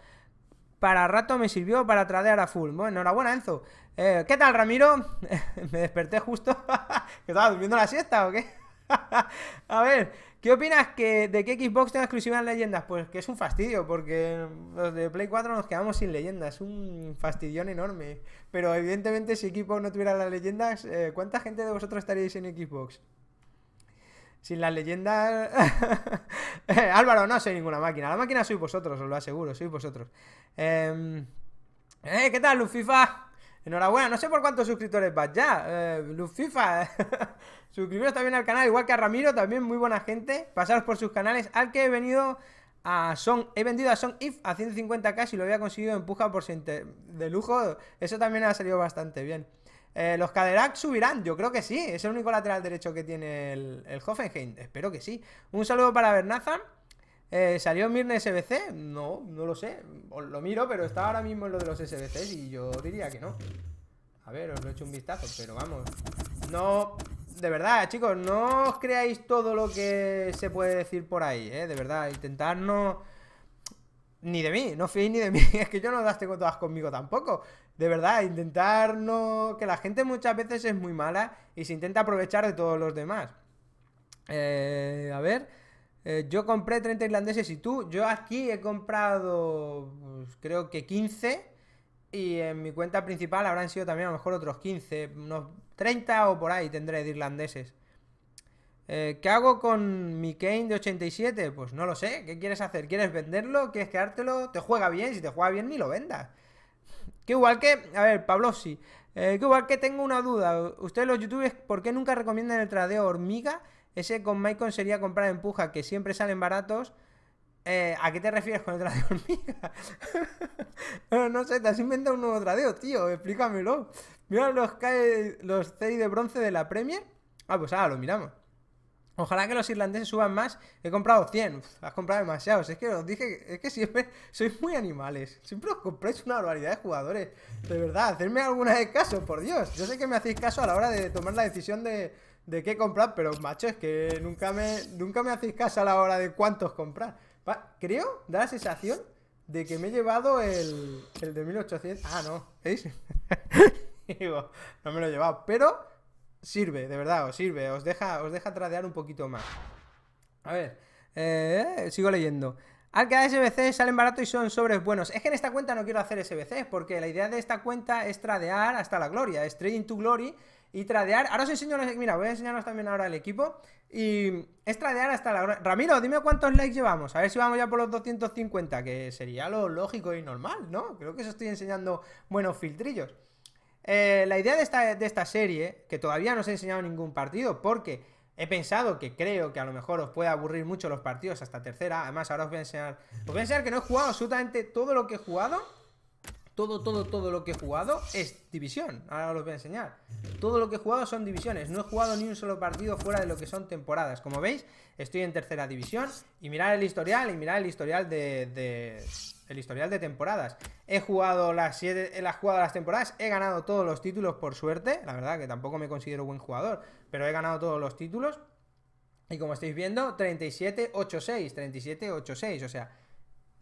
Para rato me sirvió para tradear a full. Bueno, enhorabuena, Enzo. Eh, ¿Qué tal, Ramiro? [laughs] me desperté justo. [laughs] ¿Que estaba durmiendo la siesta o qué? [laughs] a ver, ¿Qué opinas que, de que Xbox tenga exclusivas leyendas? Pues que es un fastidio, porque los de Play 4 nos quedamos sin leyendas, es un fastidión enorme. Pero evidentemente si Xbox no tuviera las leyendas, eh, ¿cuánta gente de vosotros estaríais en Xbox? Sin las leyendas... [laughs] Álvaro, no soy ninguna máquina, la máquina soy vosotros, os lo aseguro, Soy vosotros. Em, eh, ¿Qué tal, Lufifa? Enhorabuena, no sé por cuántos suscriptores vas ya. Eh, Luz FIFA, [laughs] suscribiros también al canal, igual que a Ramiro, también muy buena gente. Pasaros por sus canales. Al que he venido a Son, he vendido a Son If a 150k y lo había conseguido en por por de lujo. Eso también ha salido bastante bien. Eh, los Caderac subirán, yo creo que sí. Es el único lateral derecho que tiene el, el Hoffenheim. Espero que sí. Un saludo para Bernazan. Eh, ¿Salió Mirne SBC? No, no lo sé. Os lo miro, pero está ahora mismo en lo de los SBCs y yo diría que no. A ver, os lo he hecho un vistazo, pero vamos. No, de verdad, chicos, no os creáis todo lo que se puede decir por ahí, ¿eh? De verdad, intentar no... Ni de mí, no fui ni de mí, [laughs] es que yo no las tengo todas conmigo tampoco. De verdad, intentar no... Que la gente muchas veces es muy mala y se intenta aprovechar de todos los demás. Eh, a ver... Eh, yo compré 30 irlandeses y tú, yo aquí he comprado pues, creo que 15 y en mi cuenta principal habrán sido también a lo mejor otros 15, unos 30 o por ahí tendré de irlandeses. Eh, ¿Qué hago con mi Kane de 87? Pues no lo sé. ¿Qué quieres hacer? ¿Quieres venderlo? ¿Quieres quedártelo? ¿Te juega bien? Si te juega bien, ni lo vendas. Que igual que... A ver, Pablo, sí. Eh, que igual que tengo una duda. Ustedes los youtubers, ¿por qué nunca recomiendan el tradeo hormiga? Ese con Maicon sería comprar empuja, que siempre salen baratos. Eh, ¿A qué te refieres con el tradeo hormiga? [laughs] no, no sé, te has inventado un nuevo tradeo, tío. Explícamelo. Mira los, cae los de bronce de la Premier. Ah, pues ahora lo miramos. Ojalá que los irlandeses suban más. He comprado 100. has comprado demasiados. Es que os dije, es que siempre [laughs] sois muy animales. Siempre os compráis una barbaridad de jugadores. De verdad, hacerme alguna de caso, por Dios. Yo sé que me hacéis caso a la hora de tomar la decisión de, de qué comprar, pero macho, es que nunca me, nunca me hacéis caso a la hora de cuántos comprar. Creo, da la sensación de que me he llevado el, de 1800. Ah, no, ¿veis? [laughs] no me lo he llevado, pero sirve, de verdad, os sirve, os deja, os deja tradear un poquito más. A ver, eh, sigo leyendo. Al da SBC salen baratos y son sobres buenos. Es que en esta cuenta no quiero hacer SBC porque la idea de esta cuenta es tradear hasta la gloria, es trading to glory y tradear. Ahora os enseño, mira, voy a enseñaros también ahora el equipo. Y es tradear hasta la hora. Ramiro, dime cuántos likes llevamos. A ver si vamos ya por los 250, que sería lo lógico y normal, ¿no? Creo que os estoy enseñando buenos filtrillos. Eh, la idea de esta, de esta serie, que todavía no os he enseñado ningún partido, porque he pensado que creo que a lo mejor os puede aburrir mucho los partidos hasta tercera. Además, ahora os voy a enseñar. Os voy a enseñar que no he jugado absolutamente todo lo que he jugado. Todo, todo, todo lo que he jugado es división. Ahora os lo voy a enseñar. Todo lo que he jugado son divisiones. No he jugado ni un solo partido fuera de lo que son temporadas. Como veis, estoy en tercera división. Y mirad el historial, y mirad el historial de, el historial de temporadas. He jugado las siete, he jugado las temporadas, he ganado todos los títulos por suerte, la verdad que tampoco me considero buen jugador, pero he ganado todos los títulos. Y como estáis viendo, 37-8-6, 37-8-6, o sea,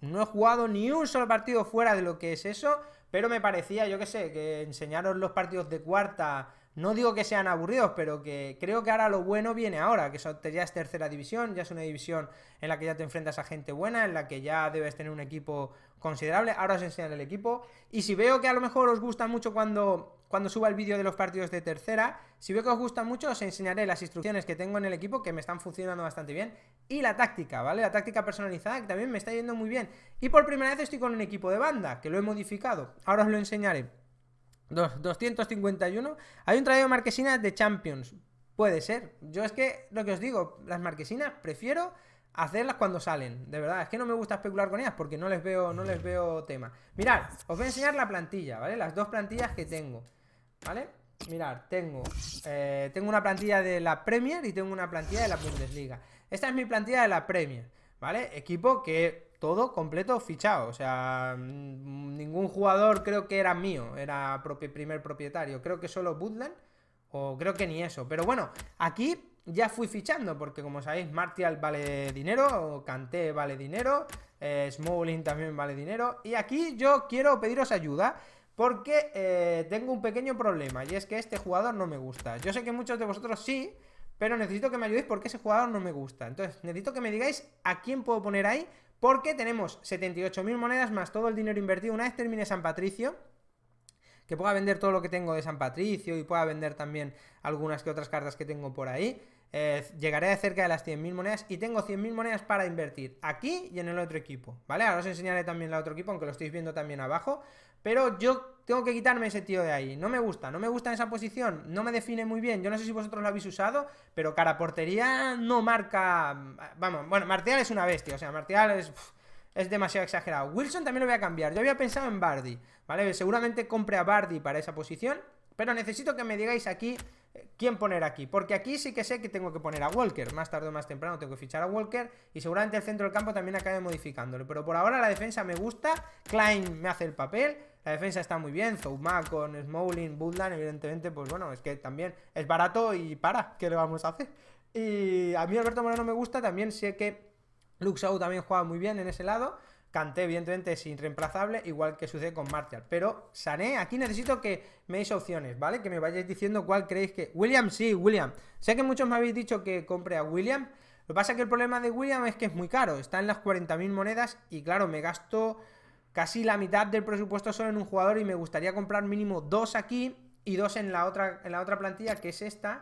no he jugado ni un solo partido fuera de lo que es eso, pero me parecía, yo qué sé, que enseñaros los partidos de cuarta, no digo que sean aburridos, pero que creo que ahora lo bueno viene ahora, que ya es tercera división, ya es una división en la que ya te enfrentas a gente buena, en la que ya debes tener un equipo considerable, ahora os enseñan el equipo, y si veo que a lo mejor os gusta mucho cuando cuando suba el vídeo de los partidos de tercera. Si veo que os gusta mucho, os enseñaré las instrucciones que tengo en el equipo, que me están funcionando bastante bien, y la táctica, ¿vale? La táctica personalizada, que también me está yendo muy bien. Y por primera vez estoy con un equipo de banda, que lo he modificado. Ahora os lo enseñaré. 251. Hay un traído de marquesinas de Champions. Puede ser. Yo es que, lo que os digo, las marquesinas prefiero hacerlas cuando salen. De verdad, es que no me gusta especular con ellas porque no les veo, no les veo tema. Mirad, os voy a enseñar la plantilla, ¿vale? Las dos plantillas que tengo. ¿Vale? Mirad, tengo, eh, tengo una plantilla de la Premier y tengo una plantilla de la Bundesliga. Esta es mi plantilla de la Premier, ¿vale? Equipo que todo completo fichado, o sea, mm, ningún jugador creo que era mío, era propio, primer propietario, creo que solo Woodland, o creo que ni eso. Pero bueno, aquí ya fui fichando, porque como sabéis, Martial vale dinero, Kanté vale dinero, eh, Smalling también vale dinero. Y aquí yo quiero pediros ayuda. Porque eh, tengo un pequeño problema y es que este jugador no me gusta. Yo sé que muchos de vosotros sí, pero necesito que me ayudéis porque ese jugador no me gusta. Entonces, necesito que me digáis a quién puedo poner ahí porque tenemos 78.000 monedas más todo el dinero invertido. Una vez termine San Patricio, que pueda vender todo lo que tengo de San Patricio y pueda vender también algunas que otras cartas que tengo por ahí. Eh, llegaré a cerca de las 100.000 monedas y tengo 100.000 monedas para invertir aquí y en el otro equipo, ¿vale? Ahora os enseñaré también el otro equipo, aunque lo estáis viendo también abajo, pero yo tengo que quitarme ese tío de ahí. No me gusta, no me gusta en esa posición, no me define muy bien. Yo no sé si vosotros lo habéis usado, pero cara portería no marca. Mm, vamos, bueno, Martial es una bestia, o sea, Martial es. demasiado exagerado. Wilson también lo voy a cambiar. Yo había pensado en Bardi, ¿vale? Seguramente compre a Bardi para esa posición. Pero necesito que me digáis aquí eh, quién poner aquí. Porque aquí sí que sé que tengo que poner a Walker. Más tarde o más temprano tengo que fichar a Walker. Y seguramente el centro del campo también acabe modificándolo. Pero por ahora la defensa me gusta. Klein me hace el papel. La defensa está muy bien. Zouma con Smalling, Budlan, evidentemente, pues bueno, es que también es barato y para, ¿qué le vamos a hacer? Y a mí Alberto Moreno me gusta, también sé que Luxau también juega muy bien en ese lado. Canté, evidentemente, es irreemplazable, igual que sucede con Martial. Pero Sané, aquí necesito que me deis opciones, ¿vale? Que me vayáis diciendo cuál creéis que... William, sí, William. Sé que muchos me habéis dicho que compre a William. Lo que pasa es que el problema de William es que es muy caro. Está en las 40.000 monedas y, claro, me gasto Casi la mitad del presupuesto solo en un jugador y me gustaría comprar mínimo dos aquí y dos en la otra, en la otra plantilla, que es esta,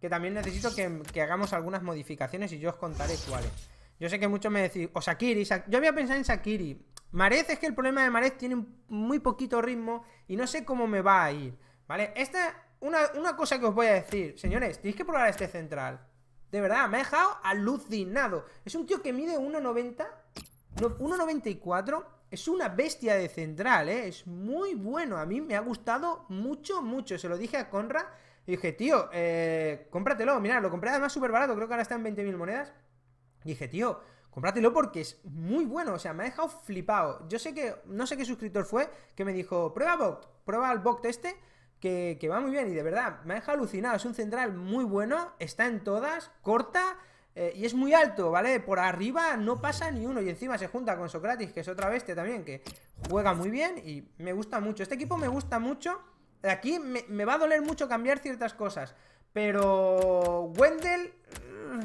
que también necesito que, hagamos algunas modificaciones y yo os contaré cuáles. Yo sé que muchos me decís, o Sakiri, yo había pensado en Sakiri. Marez es que el problema de Marez tiene muy poquito ritmo y no sé cómo me va a ir, ¿vale? Esta, una, una cosa que os voy a decir, señores, tenéis que probar este central. De verdad, me ha dejado alucinado. Es un tío que mide 1,90, 1,94 es una bestia de central, ¿eh? Es muy bueno. A mí me ha gustado mucho, mucho. Se lo dije a Conra. Y dije, tío, eh, cómpratelo. Mira, lo compré además súper barato. Creo que ahora está en 20.000 monedas. dije, tío, cómpratelo porque es muy bueno. O sea, me ha dejado flipado. Yo sé que, no sé qué suscriptor fue que me dijo, prueba bot, prueba el Boct este. Que, que va muy bien y de verdad, me ha dejado alucinado. Es un central muy bueno, está en todas, corta, eh, y es muy alto, ¿vale? Por arriba no pasa ni uno. Y encima se junta con Socrates, que es otra bestia también, que juega muy bien y me gusta mucho. Este equipo me gusta mucho. aquí me, va a doler mucho cambiar ciertas cosas. Pero Wendell... Mm,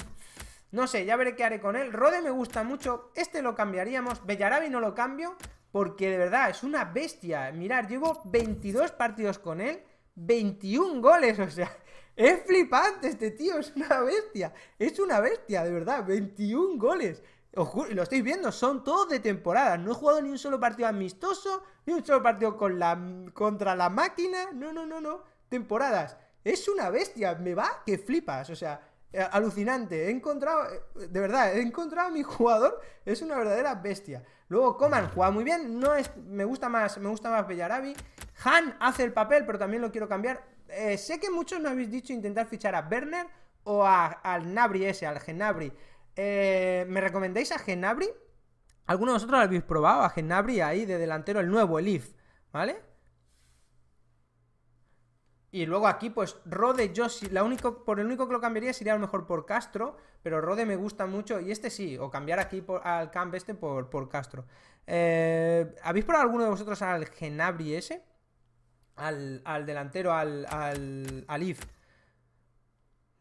no sé, ya veré qué haré con él. Rode me gusta mucho. Este lo cambiaríamos. Bellarabi no lo cambio. Porque de verdad es una bestia. Mirad, llevo 22 partidos con él. 21 goles, [laughs] o sea, es flipante este tío, es una bestia. Es una bestia, de verdad. 21 goles. Os lo estáis viendo, son todos de temporada. No he jugado ni un solo partido amistoso, ni un solo partido con la, contra la máquina. No, no, no, no. Temporadas. Es una bestia, me va que flipas. O sea, eh, alucinante. He encontrado, eh, de verdad, he encontrado a mi [laughs] jugador, es una verdadera bestia. Luego Coman juega muy bien, no es, me gusta más, me gusta más Bellarabi. Han hace el papel, pero también lo quiero cambiar. Eh, sé que muchos me habéis dicho intentar fichar a Werner o al Nabri ese, al Genabri. Eh, ¿Me recomendáis a Genabri? ¿Alguno de vosotros lo habéis probado? A Genabri ahí de delantero, el nuevo, Elif ¿vale? Y luego aquí, pues Rode, yo sí. la único, por el único que lo cambiaría sería a lo mejor por Castro, pero Rode me gusta mucho y este sí, o cambiar aquí por, al camp este por, por Castro. Eh, ¿Habéis probado alguno de vosotros al Genabri ese? al, delantero, al, al, IF.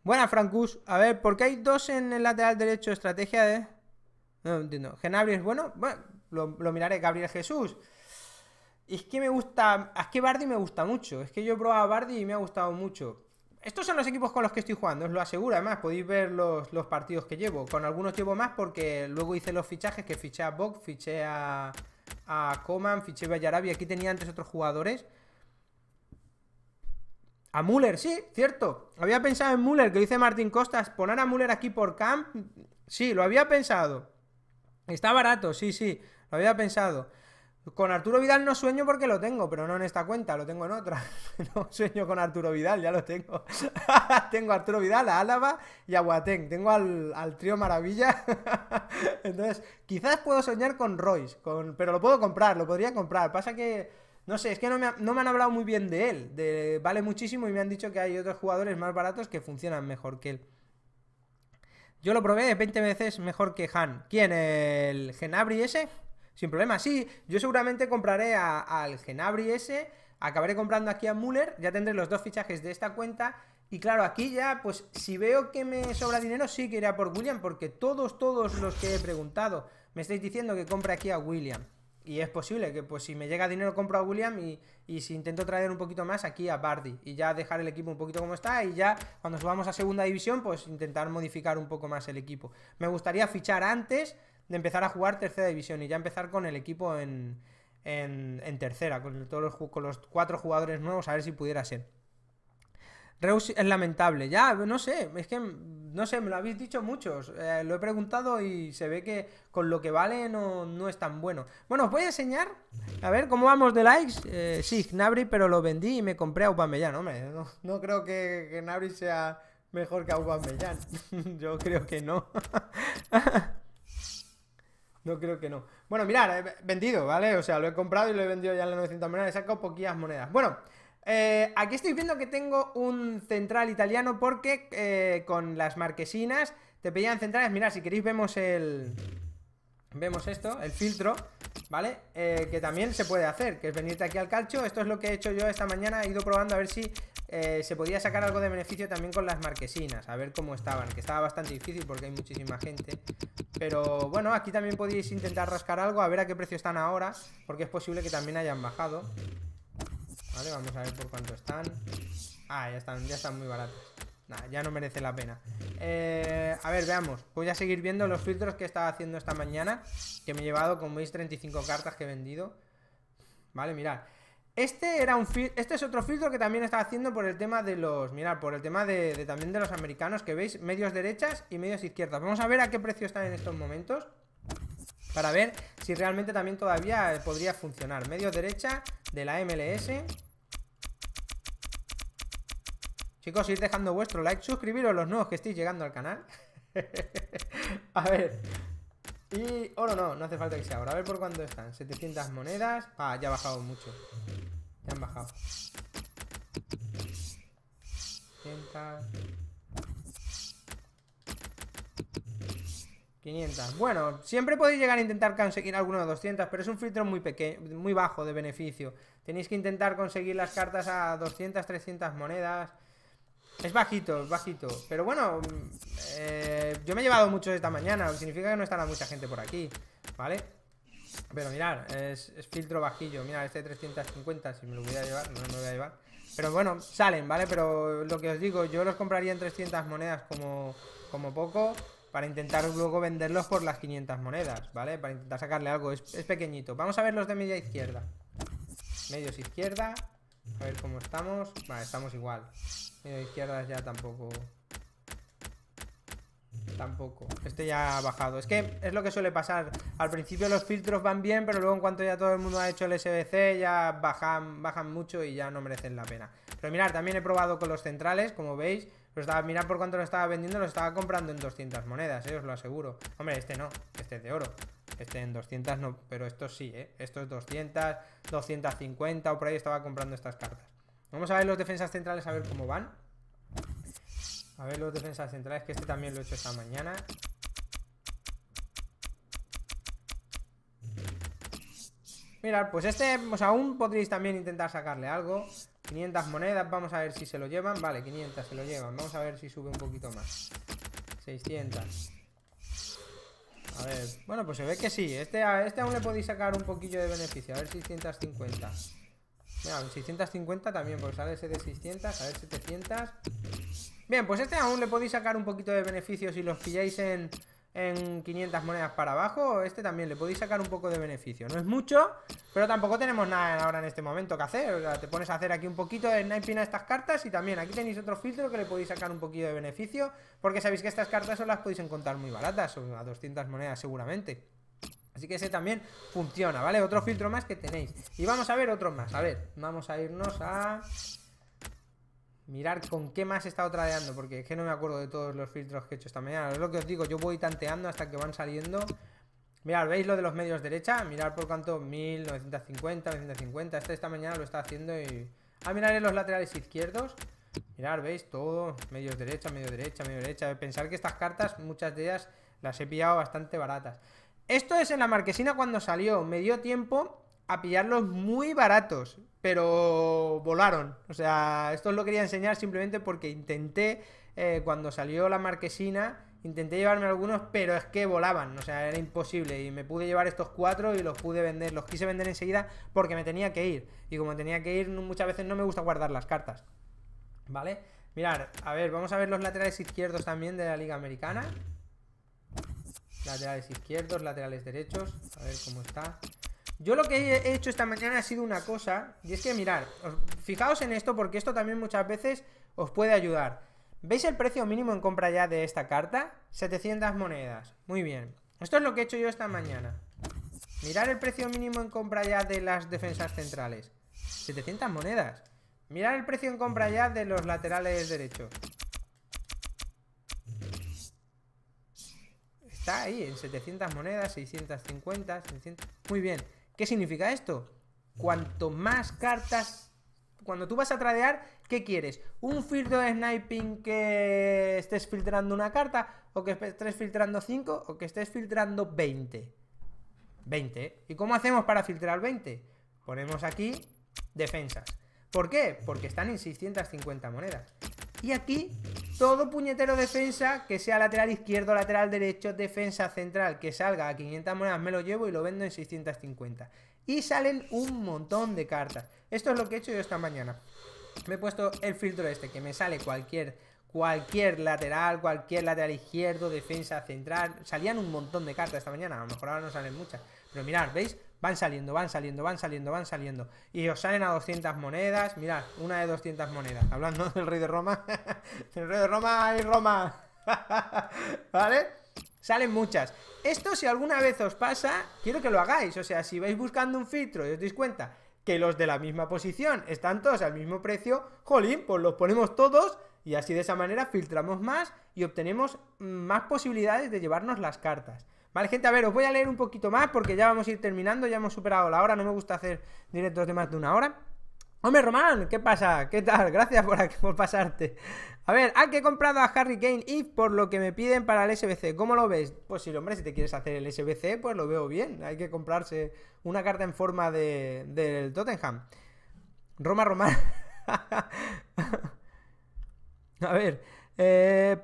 Buena, Francus. A ver, porque hay dos en el lateral derecho? Estrategia de... No entiendo. Genabri es bueno. Bueno, lo, miraré. Gabriel Jesús. Es que me gusta... Es que Bardi me gusta mucho. Es que yo he probado Bardi y me ha gustado mucho. Estos son los equipos con los que estoy jugando, os lo aseguro. Además, podéis ver los, partidos que llevo. Con algunos llevo más porque luego hice los fichajes que fiché a Bok, fiché a, a Coman, fiché a Bayarabi, Aquí tenía antes otros jugadores a Müller, sí, cierto. Había pensado en Müller, que dice Martín Costas. Poner a Müller aquí por camp. Sí, lo había pensado. Está barato, sí, sí. Lo había pensado. Con Arturo Vidal no sueño porque lo tengo, pero no en esta cuenta, lo tengo en otra. [laughs] No sueño con Arturo Vidal, ya lo tengo. [laughs] tengo a Arturo Vidal, a Álava y a Huateng. Tengo al, al trío Maravilla. [laughs] Entonces, quizás puedo soñar con Royce, con... pero lo puedo comprar, lo podría comprar. Pasa que no sé, es que no me, han hablado muy bien de él. vale muchísimo y me han dicho que hay otros jugadores más baratos que funcionan mejor que él. Yo lo probé 20 veces mejor que Han. ¿Quién? ¿El Genabri ese? Sin problema, sí. Yo seguramente compraré al Genabri ese. Acabaré comprando aquí a Müller. Ya tendré los dos fichajes de esta cuenta. Y claro, aquí ya, pues si veo que me sobra dinero, sí que iré a por William. Porque todos, todos los que he preguntado me estáis diciendo que compre aquí a William. Y es posible que, pues, si me llega dinero, compro a William y, si intento traer un poquito más aquí a Bardi y ya dejar el equipo un poquito como está. Y ya cuando subamos a segunda división, pues intentar modificar un poco más el equipo. Me gustaría fichar antes de empezar a jugar tercera división y ya empezar con el equipo en, en, tercera, con, todos los, con los cuatro jugadores nuevos, a ver si pudiera ser. Reus es lamentable, ya, no sé, es que, no sé, me lo habéis dicho muchos, eh, lo he preguntado y se ve que con lo que vale no, no, es tan bueno. Bueno, os voy a enseñar, a ver, ¿cómo vamos de likes? Eh, sí, Gnabry, pero lo vendí y me compré a Upamellán, hombre, no, creo que, Nabri sea mejor que Upamellán. [laughs] yo creo que no. [laughs] No creo que no. Bueno, mirad, he vendido, ¿vale? O sea, lo he comprado y lo he vendido ya en las 900 monedas. He sacado poquillas monedas. Bueno, eh, aquí estoy viendo que tengo un central italiano porque eh, con las marquesinas te pedían centrales. Mirad, si queréis vemos el... Vemos esto, el filtro, ¿vale? Eh, que también se puede hacer, que es venirte aquí al calcho. Esto es lo que he hecho yo esta mañana. He ido probando a ver si se podía sacar algo de beneficio también con las marquesinas. A ver cómo estaban, que estaba bastante difícil porque hay muchísima gente. Pero bueno, aquí también podéis intentar rascar algo, a ver a qué precio están ahora, porque es posible que también hayan bajado. Vale, vamos a ver por cuánto están. Ah, ya están, ya están muy baratos. Nada, ya no merece la pena. Eh, a ver, veamos. Voy a seguir viendo los filtros que estaba haciendo esta mañana. Que me he llevado, como veis, 35 cartas que he vendido. Vale, mirad. Este era un este es otro filtro que también estaba haciendo por el tema de los. Mirad, por el tema de, también de los americanos, que veis, medios derechas y medios izquierdas. Vamos a ver a qué precio están en estos momentos. Para ver si realmente también todavía podría funcionar. Medio derecha de la MLS. Chicos, ir dejando vuestro like, suscribiros los nuevos que estéis llegando al canal. [laughs] a ver. Y oro oh, no, no hace falta que sea ahora. A ver por cuánto están. 700 monedas. Ah, ya ha bajado mucho. Ya han bajado. 700... 500. Bueno, siempre podéis llegar a intentar conseguir alguno de 200, pero es un filtro muy pequeño, muy bajo de beneficio. Tenéis que intentar conseguir las cartas a 200, 300 monedas, es bajito, es bajito. Pero bueno, eh, yo me he llevado mucho esta mañana. Significa que no estará mucha gente por aquí, ¿vale? Pero mirad, es, filtro bajillo. Mira, este 350, si me lo voy a llevar, no me lo voy a llevar. Pero bueno, salen, ¿vale? Pero lo que os digo, yo los compraría en 300 monedas como, como poco para intentar luego venderlos por las 500 monedas, ¿vale? Para intentar sacarle algo. Es, es pequeñito. Vamos a ver los de media izquierda. Medios izquierda. A ver cómo estamos. Vale, estamos igual. Medio izquierdas ya tampoco. Tampoco. Este ya ha bajado. Es que es lo que suele pasar. Al principio los filtros van bien, pero luego en cuanto ya todo el mundo ha hecho el SBC, ya bajan, bajan mucho y ya no merecen la pena. Pero mirad, también he probado con los centrales, como veis. Pero estaba, mirad por cuánto lo estaba vendiendo, lo estaba comprando en 200 monedas, eh, os lo aseguro. Hombre, este no, este es de oro. Este en 200 no, pero estos sí, ¿eh? Estos 200, 250 o por ahí estaba comprando estas cartas. Vamos a ver los defensas centrales, a ver cómo van. A ver los defensas centrales, que este también lo he hecho esta mañana. Mirad, pues este, pues aún podréis también intentar sacarle algo. 500 monedas, vamos a ver si se lo llevan Vale, 500 se lo llevan, vamos a ver si sube un poquito más 600 A ver, bueno, pues se ve que sí Este, este aún le podéis sacar un poquillo de beneficio A ver, 650 Mira, 650 también, pues sale ese de 600 A ver, 700 Bien, pues este aún le podéis sacar un poquito de beneficio Si los pilláis en en 500 monedas para abajo, este también le podéis sacar un poco de beneficio. No es mucho, pero tampoco tenemos nada ahora en este momento que hacer. te pones a hacer aquí un poquito de sniping a estas cartas y también aquí tenéis otro filtro que le podéis sacar un poquito de beneficio, porque sabéis que estas cartas son las podéis encontrar muy baratas, son a 200 monedas seguramente. Así que ese también funciona, ¿vale? Otro filtro más que tenéis. Y vamos a ver otro más. A ver, vamos a irnos a... Mirar con qué más he estado tradeando, porque es que no me acuerdo de todos los filtros que he hecho esta mañana. Es lo que os digo, yo voy tanteando hasta que van saliendo. Mirad, ¿veis lo de los medios derecha? Mirad por cuánto, 1950, 950. Este esta mañana lo está haciendo y... Ah, mirad en los laterales izquierdos. Mirad, ¿veis? Todo, medios derecha, medio derecha, medio derecha. Pensar que estas cartas, muchas de ellas, las he pillado bastante baratas. Esto es en la marquesina cuando salió. Me dio tiempo a pillarlos muy baratos, pero volaron. O sea, esto os lo quería enseñar simplemente porque intenté, eh, cuando salió la marquesina, intenté llevarme algunos, pero es que volaban, o sea, era imposible. Y me pude llevar estos cuatro y los pude vender, los quise vender enseguida porque me tenía que ir. Y como tenía que ir, muchas veces no me gusta guardar las cartas. ¿Vale? Mirar, a ver, vamos a ver los laterales izquierdos también de la Liga Americana. Laterales izquierdos, laterales derechos. A ver cómo está. Yo lo que he hecho esta mañana ha sido una cosa, y es que mirar, fijaos en esto porque esto también muchas veces os puede ayudar. ¿Veis el precio mínimo en compra ya de esta carta? 700 monedas. Muy bien. Esto es lo que he hecho yo esta mañana. Mirar el precio mínimo en compra ya de las defensas centrales. 700 monedas. Mirar el precio en compra ya de los laterales derechos. Está ahí, en 700 monedas, 650, 600... Muy bien. ¿Qué significa esto? Cuanto más cartas... Cuando tú vas a tradear, ¿qué quieres? ¿Un filtro de sniping que estés filtrando una carta? ¿O que estés filtrando 5? ¿O que estés filtrando 20? 20. ¿eh? ¿Y cómo hacemos para filtrar 20? Ponemos aquí defensas. ¿Por qué? Porque están en 650 monedas. Y aquí, todo puñetero defensa, que sea lateral izquierdo, lateral derecho, defensa central, que salga a 500 monedas, me lo llevo y lo vendo en 650. Y salen un montón de cartas. Esto es lo que he hecho yo esta mañana. Me he puesto el filtro este, que me sale cualquier, cualquier lateral, cualquier lateral izquierdo, defensa central. Salían un montón de cartas esta mañana, a lo mejor ahora no salen muchas. Pero mirad, ¿veis? Van saliendo, van saliendo, van saliendo, van saliendo. Y os salen a 200 monedas. Mirad, una de 200 monedas. Hablando [laughs] del rey de Roma. [laughs] el rey de Roma y Roma. [laughs] ¿Vale? Salen muchas. Esto si alguna vez os pasa, quiero que lo hagáis. O sea, si vais buscando un filtro y os dais cuenta que los de la misma posición están todos al mismo precio, jolín, pues los ponemos todos y así de esa manera filtramos más y obtenemos más posibilidades de llevarnos las cartas. Vale, gente, a ver, os voy a leer un poquito más porque ya vamos a ir terminando, ya hemos superado la hora, no me gusta hacer directos de más de una hora. Hombre, Román, ¿qué pasa? ¿Qué tal? [laughs] Gracias por, pasarte. A ver, hay ah, que he comprado a Harry Kane y por lo que me piden para el SBC? ¿Cómo lo ves? Pues sí, hombre, si te quieres hacer el SBC, pues lo veo bien. Hay que comprarse una carta en forma de, del Tottenham. Roma, Román. [laughs] a ver, eh,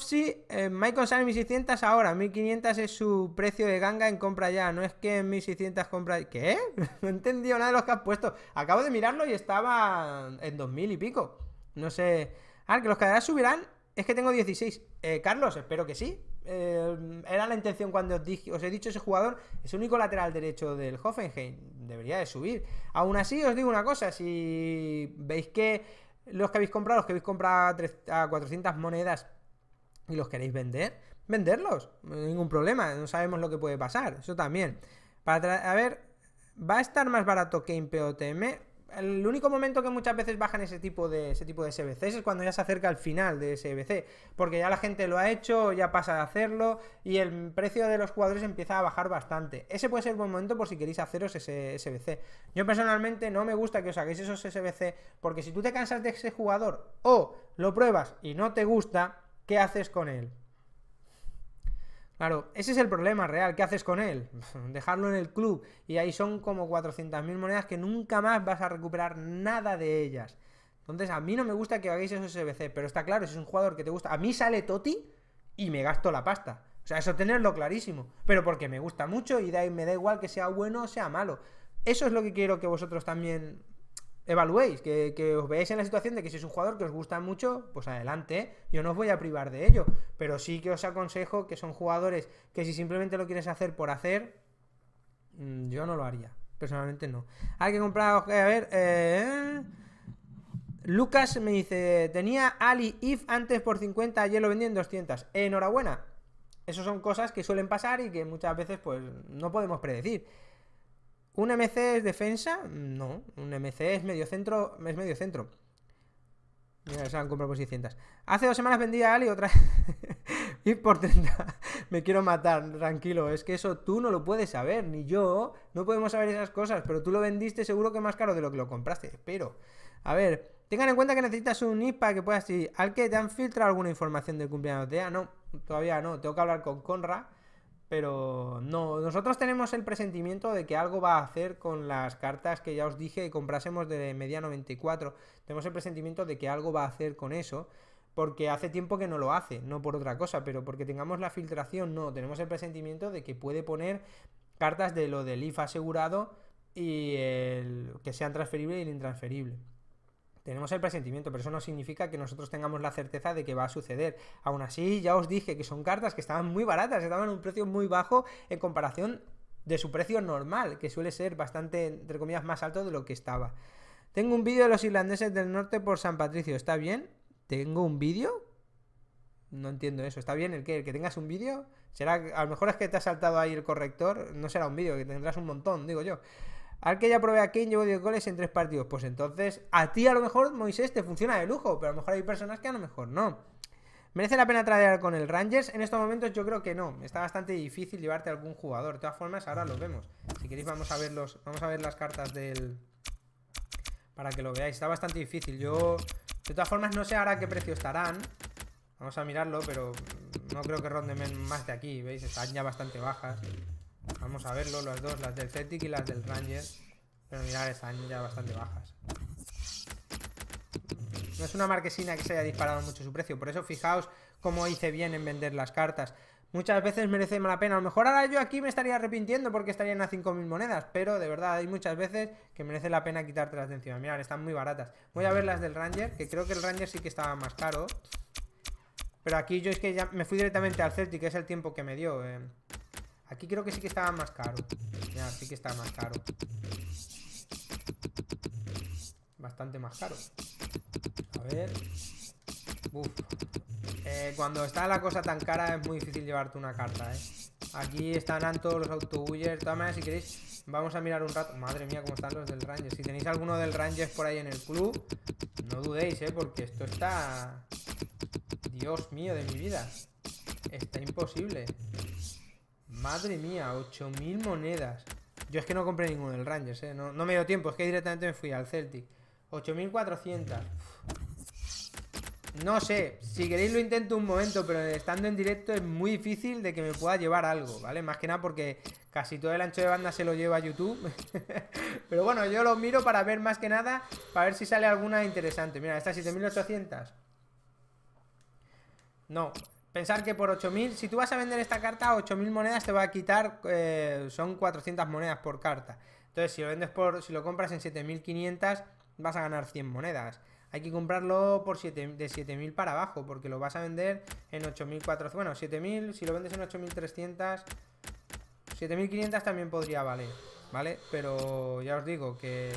sí eh, Michael sale en 1600 ahora, 1500 es su precio de ganga en compra ya, no es que en 1600 compra... ¿Qué? [laughs] no he entendido nada de los que has puesto. Acabo de mirarlo y estaba en 2000 y pico. No sé... Ah, que los que subirán es que tengo 16. Eh, Carlos, espero que sí. Eh, era la intención cuando os, os he dicho ese jugador, es el único lateral derecho del Hoffenheim, debería de subir. Aún así os digo una cosa, si veis que los que habéis comprado, los que habéis comprado a, a 400 monedas y los queréis vender, venderlos, ningún problema, no sabemos lo que puede pasar, eso también. Para a ver, ¿va a estar más barato que en POTM? el único momento que muchas veces bajan ese tipo de ese tipo de SBCs es cuando ya se acerca al final de SBC, porque ya la gente lo ha hecho, ya pasa de hacerlo y el precio de los jugadores empieza a bajar bastante. Ese puede ser el buen momento por si queréis haceros ese SBC. Yo personalmente no me gusta que os hagáis esos SBC, porque si tú te cansas de ese jugador o lo pruebas y no te gusta, ¿qué haces con él? Claro, ese es el problema real. ¿Qué haces con él? [laughs] Dejarlo en el club. Y ahí son como 400.000 monedas que nunca más vas a recuperar nada de ellas. Entonces, a mí no me gusta que hagáis esos SBC. Pero está claro, si es un jugador que te gusta. A mí sale Toti y me gasto la pasta. O sea, eso tenerlo clarísimo. Pero porque me gusta mucho y me da igual que sea bueno o sea malo. Eso es lo que quiero que vosotros también evaluéis, que, os veáis en la situación de que si es un jugador que os gusta mucho, pues adelante, ¿eh? yo no os voy a privar de ello, pero sí que os aconsejo que son jugadores que si simplemente lo quieres hacer por hacer, mm, yo no lo haría, personalmente no. Hay que comprar, a ver, eh, Lucas me dice, tenía Ali If antes por 50, ayer lo vendí en 200, enhorabuena. Esas son cosas que suelen pasar y que muchas veces pues no podemos predecir. ¿Un MC es defensa? No, un MC es medio centro. Es medio centro. Mira, se han comprado por 600. Hace dos semanas vendí a Ali otra [laughs] y por 30. [laughs] Me quiero matar, tranquilo. Es que eso tú no lo puedes saber, ni yo. No podemos saber esas cosas, pero tú lo vendiste seguro que más caro de lo que lo compraste. Pero, A ver, tengan en cuenta que necesitas un IP para que puedas ir. ¿Al que te han filtrado alguna información del cumpleaños de No, todavía no. Tengo que hablar con Conra pero no, nosotros tenemos el presentimiento de que algo va a hacer con las cartas que ya os dije que comprásemos de media 94. Tenemos el presentimiento de que algo va a hacer con eso, porque hace tiempo que no lo hace, no por otra cosa, pero porque tengamos la filtración, no, tenemos el presentimiento de que puede poner cartas de lo del IFA asegurado y que sean transferible y el intransferible tenemos el presentimiento, pero eso no significa que nosotros tengamos la certeza de que va a suceder. Aún así, ya os dije que son cartas que estaban muy baratas, estaban a un precio muy bajo en comparación de su precio normal, que suele ser bastante, entre comillas, más alto de lo que estaba. Tengo un vídeo de los irlandeses del norte por San Patricio, ¿está bien? ¿Tengo un vídeo? No entiendo eso. ¿Está bien el que, el que tengas un vídeo? Será, a lo mejor es que te ha saltado ahí el corrector, no será un vídeo, que tendrás un montón, digo yo. Al que ya probé a Kane, llevo 10 goles en 3 partidos. Pues entonces, a ti a lo mejor, Moisés, te funciona de lujo, pero a lo mejor hay personas que a lo mejor no. ¿Merece la pena Traer con el Rangers? En estos momentos yo creo que no. Está bastante difícil llevarte a algún jugador. De todas formas, ahora lo vemos. Si queréis, vamos a ver, vamos a ver las cartas del... Para que lo veáis. Está bastante difícil. Yo, de todas formas, no sé ahora qué precio estarán. Vamos a mirarlo, pero no creo que ronden más de aquí. ¿Veis? Están ya bastante bajas. Vamos a verlo, las dos, las del Celtic y las del Ranger. Pero mirad, están ya bastante bajas. No es una marquesina que se haya disparado mucho su precio. Por eso fijaos cómo hice bien en vender las cartas. Muchas veces merece mala pena. A lo mejor ahora yo aquí me estaría arrepintiendo porque estarían a 5.000 monedas. Pero de verdad, hay muchas veces que merece la pena quitártelas de encima. Mirad, están muy baratas. Voy a ver las del Ranger, que creo que el Ranger sí que estaba más caro. Pero aquí yo es que ya me fui directamente al Celtic, que es el tiempo que me dio. Eh. Aquí creo que sí que estaba más caro. Mira, sí que está más caro. Bastante más caro. A ver. Uf. Eh, cuando está la cosa tan cara es muy difícil llevarte una carta, ¿eh? Aquí están todos los autobullers. De si queréis, vamos a mirar un rato. Madre mía, cómo están los del Rangers. Si tenéis alguno del Rangers por ahí en el club, no dudéis, ¿eh? Porque esto está... Dios mío de mi vida. Está imposible. Madre mía, 8.000 monedas. Yo es que no compré ninguno del Rangers, ¿eh? No, me dio tiempo, es que directamente me fui al Celtic. 8.400. No sé, si queréis lo intento un momento, pero estando en directo es muy difícil de que me pueda llevar algo, ¿vale? Más que nada porque casi todo el ancho de banda se lo lleva a YouTube. [laughs] pero bueno, yo lo miro para ver más que nada, para ver si sale alguna interesante. Mira, esta 7800. No, Pensar que por 8.000, si tú vas a vender esta carta, 8.000 monedas te va a quitar, eh, son 400 monedas por carta. Entonces, si lo vendes por, si lo compras en 7.500, vas a ganar 100 monedas. Hay que comprarlo por 7, de 7.000 para abajo, porque lo vas a vender en 8.400. Bueno, 7.000, si lo vendes en 8.300, 7.500 también podría valer, ¿vale? Pero ya os digo que...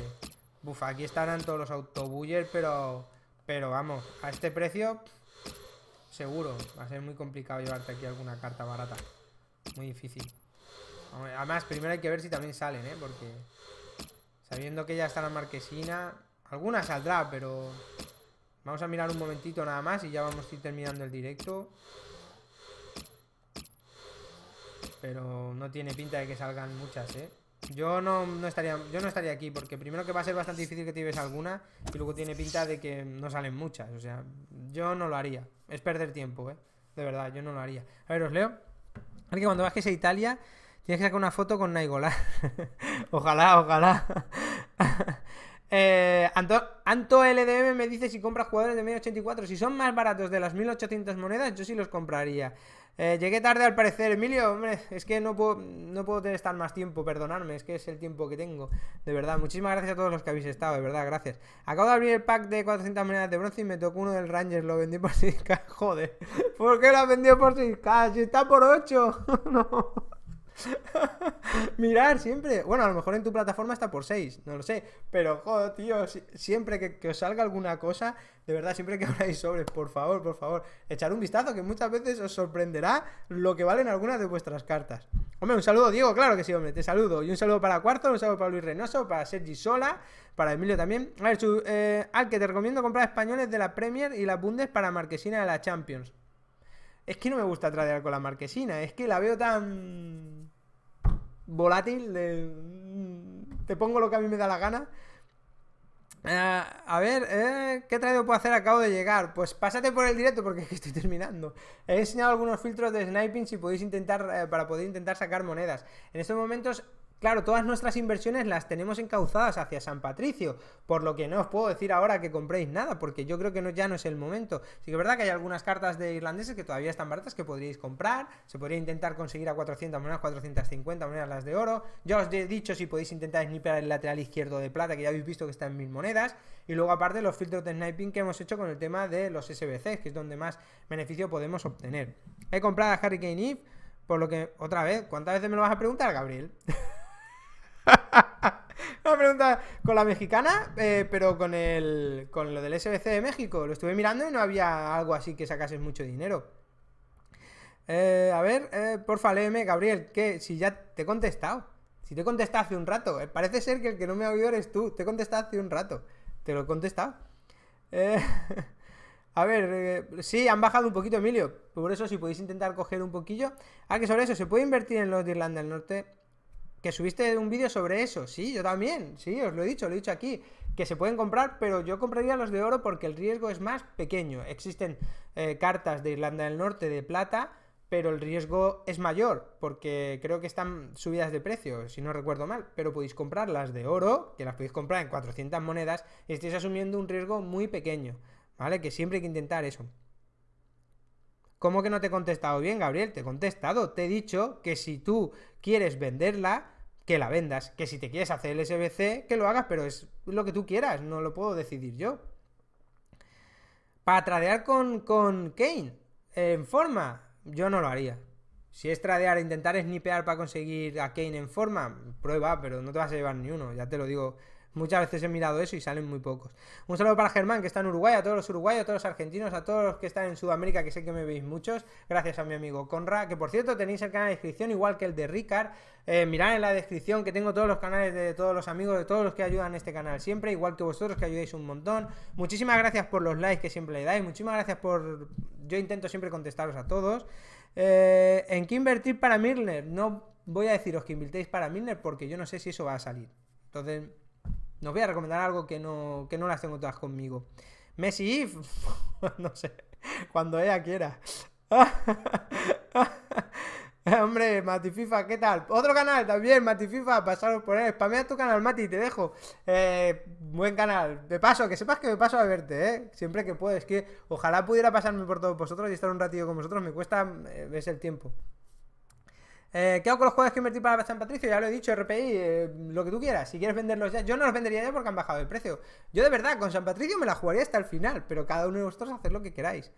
Bufa, aquí estarán todos los autobullers, pero... Pero vamos, a este precio Seguro, va a ser muy complicado llevarte aquí alguna carta barata. Muy difícil. Además, primero hay que ver si también salen, ¿eh? Porque sabiendo que ya está la marquesina... Alguna saldrá, pero... Vamos a mirar un momentito nada más y ya vamos a ir terminando el directo. Pero no tiene pinta de que salgan muchas, ¿eh? Yo no, no, estaría, yo no estaría aquí porque primero que va a ser bastante difícil que te lleves alguna y luego tiene pinta de que no salen muchas. O sea, yo no lo haría es perder tiempo, ¿eh? De verdad, yo no lo haría. A ver, os leo. que cuando bajes a Italia, tienes que sacar una foto con Naigola. [laughs] ojalá, ojalá. [laughs] eh, Anto, LDM me dice si compras jugadores de 1.084 Si son más baratos de las 1800 monedas, yo sí los compraría. Eh, llegué tarde al parecer, Emilio, hombre, es que no puedo, no puedo tener estar más tiempo, perdonadme, es que es el tiempo que tengo, de verdad, muchísimas gracias a todos los que habéis estado, de verdad, gracias. Acabo de abrir el pack de 400 monedas de bronce y me tocó uno del Rangers, lo vendí por 6k, [laughs] joder, ¿por qué lo vendido por 6k? Si está por 8, [laughs] no. [laughs] Mirar siempre. Bueno, a lo mejor en tu plataforma está por 6, no lo sé. Pero, joder, tío, siempre que, os salga alguna cosa, de verdad, siempre que [laughs] abráis sobres, por favor, por favor, echar un vistazo que muchas veces os sorprenderá lo que valen algunas de vuestras cartas. Hombre, un saludo, Diego, claro que sí, hombre, te saludo. Y un saludo para Cuarto, un saludo para Luis Reynoso, para Sergi Sola, para Emilio también. A ver, eh, al que te recomiendo comprar españoles de la Premier y la Bundes para Marquesina de la Champions. Es que no me gusta tradear con la marquesina, es que la veo tan volátil mm, Te pongo lo que a mí me da la gana. Ah, a ver, eh, ¿qué tradeo puedo hacer? Acabo de llegar. Pues pásate por el directo porque [laughs] es que estoy terminando. He enseñado algunos filtros de sniping si podéis intentar, eh, para poder intentar sacar monedas. En estos momentos Claro, todas nuestras inversiones las tenemos encauzadas hacia San Patricio, por lo que no os puedo decir ahora que compréis nada, porque yo creo que ya no es el momento. Sí que es verdad que hay algunas cartas de irlandeses que todavía están baratas que podríais comprar, se podría intentar conseguir a 400 monedas, 450 monedas las de oro. Ya os he dicho si podéis intentar snipear el lateral izquierdo de plata, que ya habéis visto que está en mil monedas. Y luego aparte los filtros de sniping que hemos hecho con el tema de los SBCs, que es donde más beneficio podemos obtener. He comprado a Hurricane Eve, por lo que, otra vez, ¿cuántas veces me lo vas a preguntar, Gabriel? [laughs] [laughs] Una pregunta con la mexicana, eh, pero con el con lo del SBC de México. Lo estuve mirando y no había algo así que sacases mucho dinero. Eh, a ver, por eh, porfa, Gabriel, que si ya te he contestado. Si te he contestado hace un rato. parece ser que el que no me ha oído eres tú. Te he contestado hace un rato. Te lo he contestado. [laughs] a ver, sí, han bajado un poquito, Emilio. Por eso, si podéis intentar coger un poquillo. Ah, que sobre eso, ¿se puede invertir en los de Irlanda del Norte? Que subiste un vídeo sobre eso. Sí, yo también. Sí, os lo he dicho, lo he dicho aquí. Que se pueden comprar, pero yo compraría los de oro porque el riesgo es más pequeño. Existen eh, cartas de Irlanda del Norte de plata, pero el riesgo es mayor porque creo que están subidas de precio, si no recuerdo mal. Pero podéis comprar las de oro, que las podéis comprar en 400 monedas, y estáis asumiendo un riesgo muy pequeño. ¿Vale? Que siempre hay que intentar eso. ¿Cómo que no te he contestado bien, Gabriel? Te he contestado, te he dicho que si tú quieres venderla, que la vendas, que si te quieres hacer el SBC, que lo hagas, pero es lo que tú quieras, no lo puedo decidir yo. Para tradear con, con Kane, en forma, yo no lo haría. Si es tradear, e intentar snipear para conseguir a Kane en forma, prueba, pero no te vas a llevar ni uno, ya te lo digo Muchas veces he mirado eso y salen muy pocos. Un saludo para Germán, que está en Uruguay, a todos los uruguayos, a todos los argentinos, a todos los que están en Sudamérica, que sé que me veis muchos. Gracias a mi amigo Conra, que por cierto tenéis el canal de descripción, igual que el de Ricard. Eh, mirad en la descripción que tengo todos los canales de todos los amigos, de todos los que ayudan a este canal siempre, igual que vosotros que ayudáis un montón. Muchísimas gracias por los likes que siempre le dais, muchísimas gracias por... Yo intento siempre contestaros a todos. Eh, ¿En qué invertir para Mirner? No voy a deciros que invirtéis para Mirner porque yo no sé si eso va a salir. Entonces... No voy a recomendar algo que no, que no las tengo todas conmigo. Messi, [laughs] no sé, cuando ella quiera. [laughs] Hombre, Mati FIFA, ¿qué tal? Otro canal también, Mati FIFA, pasaros por él. Spamea tu canal, Mati, te dejo. Eh, buen canal. De paso, que sepas que me paso a verte, ¿eh? Siempre que puedes. Que ojalá pudiera pasarme por todos vosotros y estar un ratito con vosotros. Me cuesta, ves eh, el tiempo. Eh, ¿Qué hago con los juegos que invertí para San Patricio? Ya lo he dicho, RPI, eh, lo que tú quieras. Si quieres venderlos ya, yo no los vendería ya porque han bajado el precio. Yo de verdad, con San Patricio me la jugaría hasta el final, pero cada uno de vosotros hacer lo que queráis.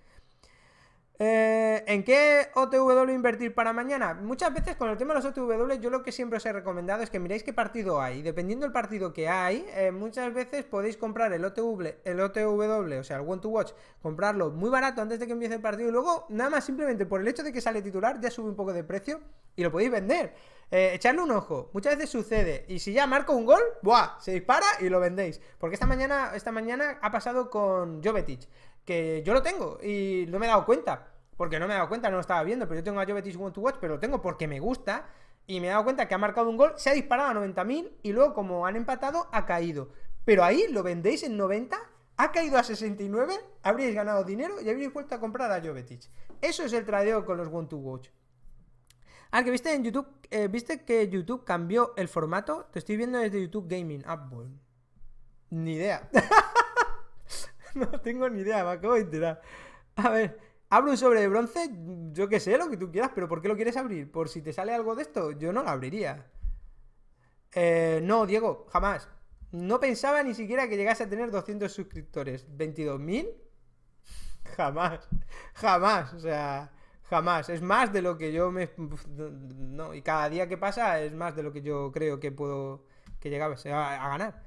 Eh, ¿En qué OTW invertir para mañana? Muchas veces con el tema de los OTW yo lo que siempre os he recomendado es que miréis qué partido hay. Dependiendo del partido que hay, eh, muchas veces podéis comprar el OTW, el OTW, o sea, el One to Watch, comprarlo muy barato antes de que empiece el partido y luego nada más simplemente por el hecho de que sale titular ya sube un poco de precio y lo podéis vender. Eh, echarle un ojo, muchas veces sucede. Y si ya marco un gol, ¡buah! Se dispara y lo vendéis. Porque esta mañana, esta mañana ha pasado con Jovetic, que yo lo tengo y no me he dado cuenta porque no me he dado cuenta, no lo estaba viendo, pero yo tengo a Jovetis Want to Watch, pero lo tengo porque me gusta. Y me he dado cuenta que ha marcado un gol, se ha disparado a 90.000 y luego, como han empatado, ha caído. Pero ahí lo vendéis en 90, ha caído a 69, habríais ganado dinero y habríais vuelto a comprar a Jovetic. Eso es el tradeo con los One to Watch. Ah, que viste en YouTube, eh, viste que YouTube cambió el formato. Te estoy viendo desde YouTube Gaming. Ah, Ni idea. [laughs] no tengo ni idea, me acabo de enterar. A ver, Abro un sobre de bronce, yo que sé, lo que tú quieras, pero ¿por qué lo quieres abrir? ¿Por si te sale algo de esto? Yo no lo abriría. Eh, no, Diego, jamás. No pensaba ni siquiera que llegase a tener 200 suscriptores. ¿22.000? Jamás. Jamás. O sea, jamás. Es más de lo que yo me... No, y cada día que pasa es más de lo que yo creo que puedo... que llegaba a ganar.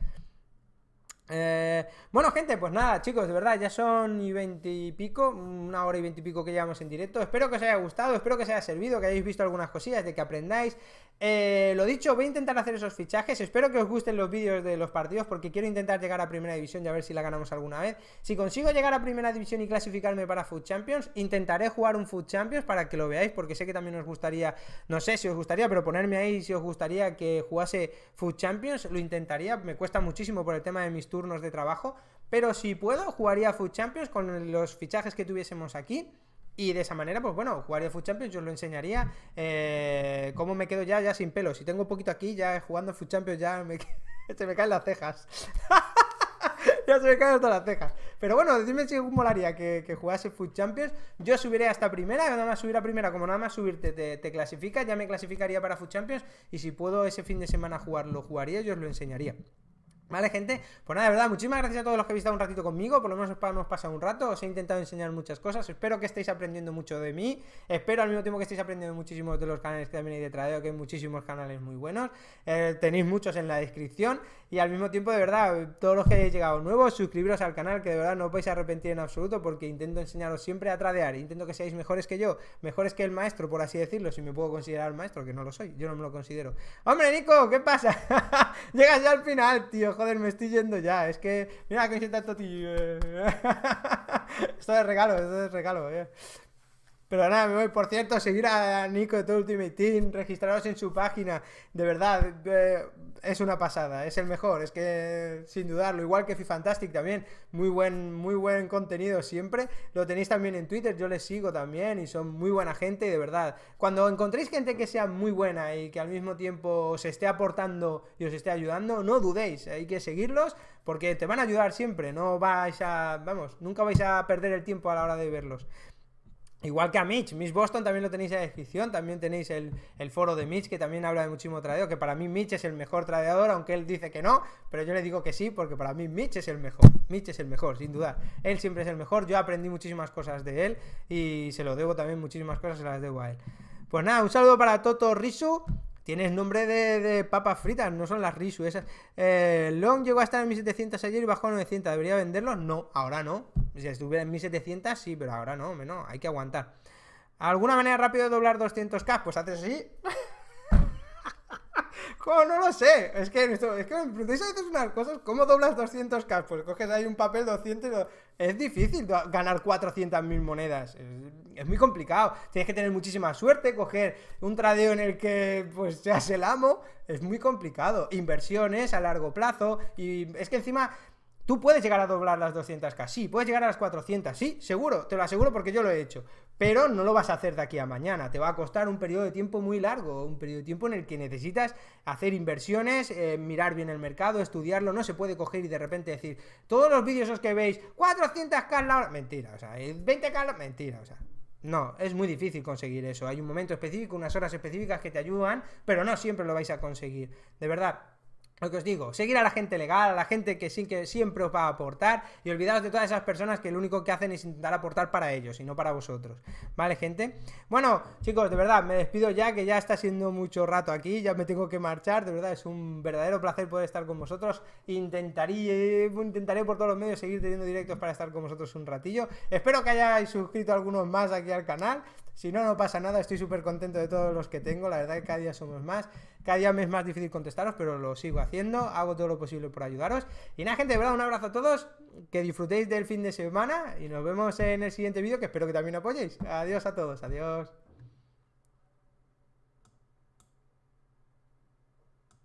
Eh, bueno, gente, pues nada, chicos, de verdad, ya son y pico una hora y veintipico que llevamos en directo. Espero que os haya gustado, espero que os haya servido, que hayáis visto algunas cosillas, de que aprendáis. Eh, lo dicho, voy a intentar hacer esos fichajes. Espero que os gusten los vídeos de los partidos, porque quiero intentar llegar a primera división y a ver si la ganamos alguna vez. Si consigo llegar a primera división y clasificarme para Food Champions, intentaré jugar un Food Champions para que lo veáis, porque sé que también os gustaría, no sé si os gustaría, pero ponerme ahí si os gustaría que jugase Food Champions, lo intentaría. Me cuesta muchísimo por el tema de mis turnos de trabajo, pero si puedo, jugaría a Food Champions con los fichajes que tuviésemos aquí. Y de esa manera, pues bueno, jugaría Food Champions, yo os lo enseñaría. Como eh, ¿Cómo me quedo ya? Ya sin pelo. Si tengo un poquito aquí, ya jugando Food Champions, ya [laughs] se me caen las cejas. [laughs] ya se me caen todas las cejas. Pero bueno, decidme si molaría que, que jugase Food Champions. Yo subiré hasta primera, nada más subir a primera, como nada más subirte te, te, clasifica, ya me clasificaría para Food Champions. Y si puedo ese fin de semana jugarlo, jugaría, yo os lo enseñaría. ¿Vale, gente? Pues nada, de verdad, muchísimas gracias a todos los que habéis estado un ratito conmigo. Por lo menos hemos pasado un rato. Os he intentado enseñar muchas cosas. Espero que estéis aprendiendo mucho de mí. Espero al mismo tiempo que estéis aprendiendo muchísimos de los canales que también hay de tradeo, que hay muchísimos canales muy buenos. Eh, tenéis muchos en la descripción. Y al mismo tiempo, de verdad, todos los que hayáis llegado nuevos, suscribiros al canal, que de verdad no os vais arrepentir en absoluto, porque intento enseñaros siempre a tradear. Intento que seáis mejores que yo, mejores que el maestro, por así decirlo, si me puedo considerar maestro, que no lo soy. Yo no me lo considero. ¡Hombre, Nico! ¿Qué pasa? [laughs] Llegas ya al final, tío me estoy yendo ya. Es que, mira qué camiseta tío esto es regalo, esto es regalo. Eh. Pero nada, me voy. Por cierto, a seguir a Nico de todo Ultimate Team, registraros en su página. De verdad, eh, es una pasada, es el mejor, es que sin dudarlo. Igual que FIFantastic también, muy buen, muy buen contenido siempre. Lo tenéis también en Twitter, yo les sigo también y son muy buena gente. de verdad, cuando encontréis gente que sea muy buena y que al mismo tiempo se esté aportando y os esté ayudando, no dudéis, hay que seguirlos porque te van a ayudar siempre. No vais a, vamos, nunca vais a perder el tiempo a la hora de verlos. Igual que a Mitch, Mitch Boston también lo tenéis en la descripción, también tenéis el, el, foro de Mitch que también habla de muchísimo tradeo, que para mí Mitch es el mejor tradeador, aunque él dice que no, pero yo le digo que sí, porque para mí Mitch es el mejor, Mitch es el mejor, sin duda, él siempre es el mejor, yo aprendí muchísimas cosas de él y se lo debo también muchísimas cosas, se las debo a él. Pues nada, un saludo para Toto Risu, Tienes nombre de, de papas fritas, no son las Risu esas. Eh, Long llegó a estar en 1700 ayer y bajó a 900. ¿Debería venderlo? No, ahora no. Si estuviera en 1700, sí, pero ahora no, no, hay que aguantar. ¿Alguna manera rápido de doblar 200k? Pues haces así. No lo sé. Es que, esto, es que me preguntáis a veces unas cosas. ¿Cómo doblas 200k? Pues coges ahí un papel 200 y Es difícil ganar 400.000 monedas. Es, muy complicado. Tienes que tener muchísima suerte, coger un tradeo en el que pues seas el amo. Es muy complicado. Inversiones a largo plazo. Y es que encima... Tú puedes llegar a doblar las 200k, sí, puedes llegar a las 400, sí, seguro, te lo aseguro porque yo lo he hecho pero no lo vas a hacer de aquí a mañana. Te va a costar un periodo de tiempo muy largo, un periodo de tiempo en el que necesitas hacer inversiones, eh, mirar bien el mercado, estudiarlo. No se puede coger y de repente decir, todos los vídeos que veis, 400k la hora, mentira, o sea, 20k eh, la mentira, o sea. No, es muy difícil conseguir eso. Hay un momento específico, unas horas específicas que te ayudan, pero no siempre lo vais a conseguir. De verdad, lo que os digo, seguir a la gente legal, a la gente que, sí, que siempre os va a aportar y olvidaros de todas esas personas que lo único que hacen es intentar aportar para ellos y no para vosotros. ¿Vale, gente? Bueno, chicos, de verdad, me despido ya que ya está siendo mucho rato aquí, ya me tengo que marchar, de verdad es un verdadero placer poder estar con vosotros. Intentaré, intentaré por todos los medios seguir teniendo directos para estar con vosotros un ratillo. Espero que hayáis suscrito algunos más aquí al canal si no, no pasa nada. Estoy súper contento de todos los que tengo. La verdad que cada día somos más. Cada día me es más difícil contestaros, pero lo sigo haciendo. Hago todo lo posible por ayudaros. Y nada, gente, de verdad, un abrazo a todos. Que disfrutéis del fin de semana. Y nos vemos en el siguiente vídeo, que espero que también apoyéis. Adiós a todos. Adiós.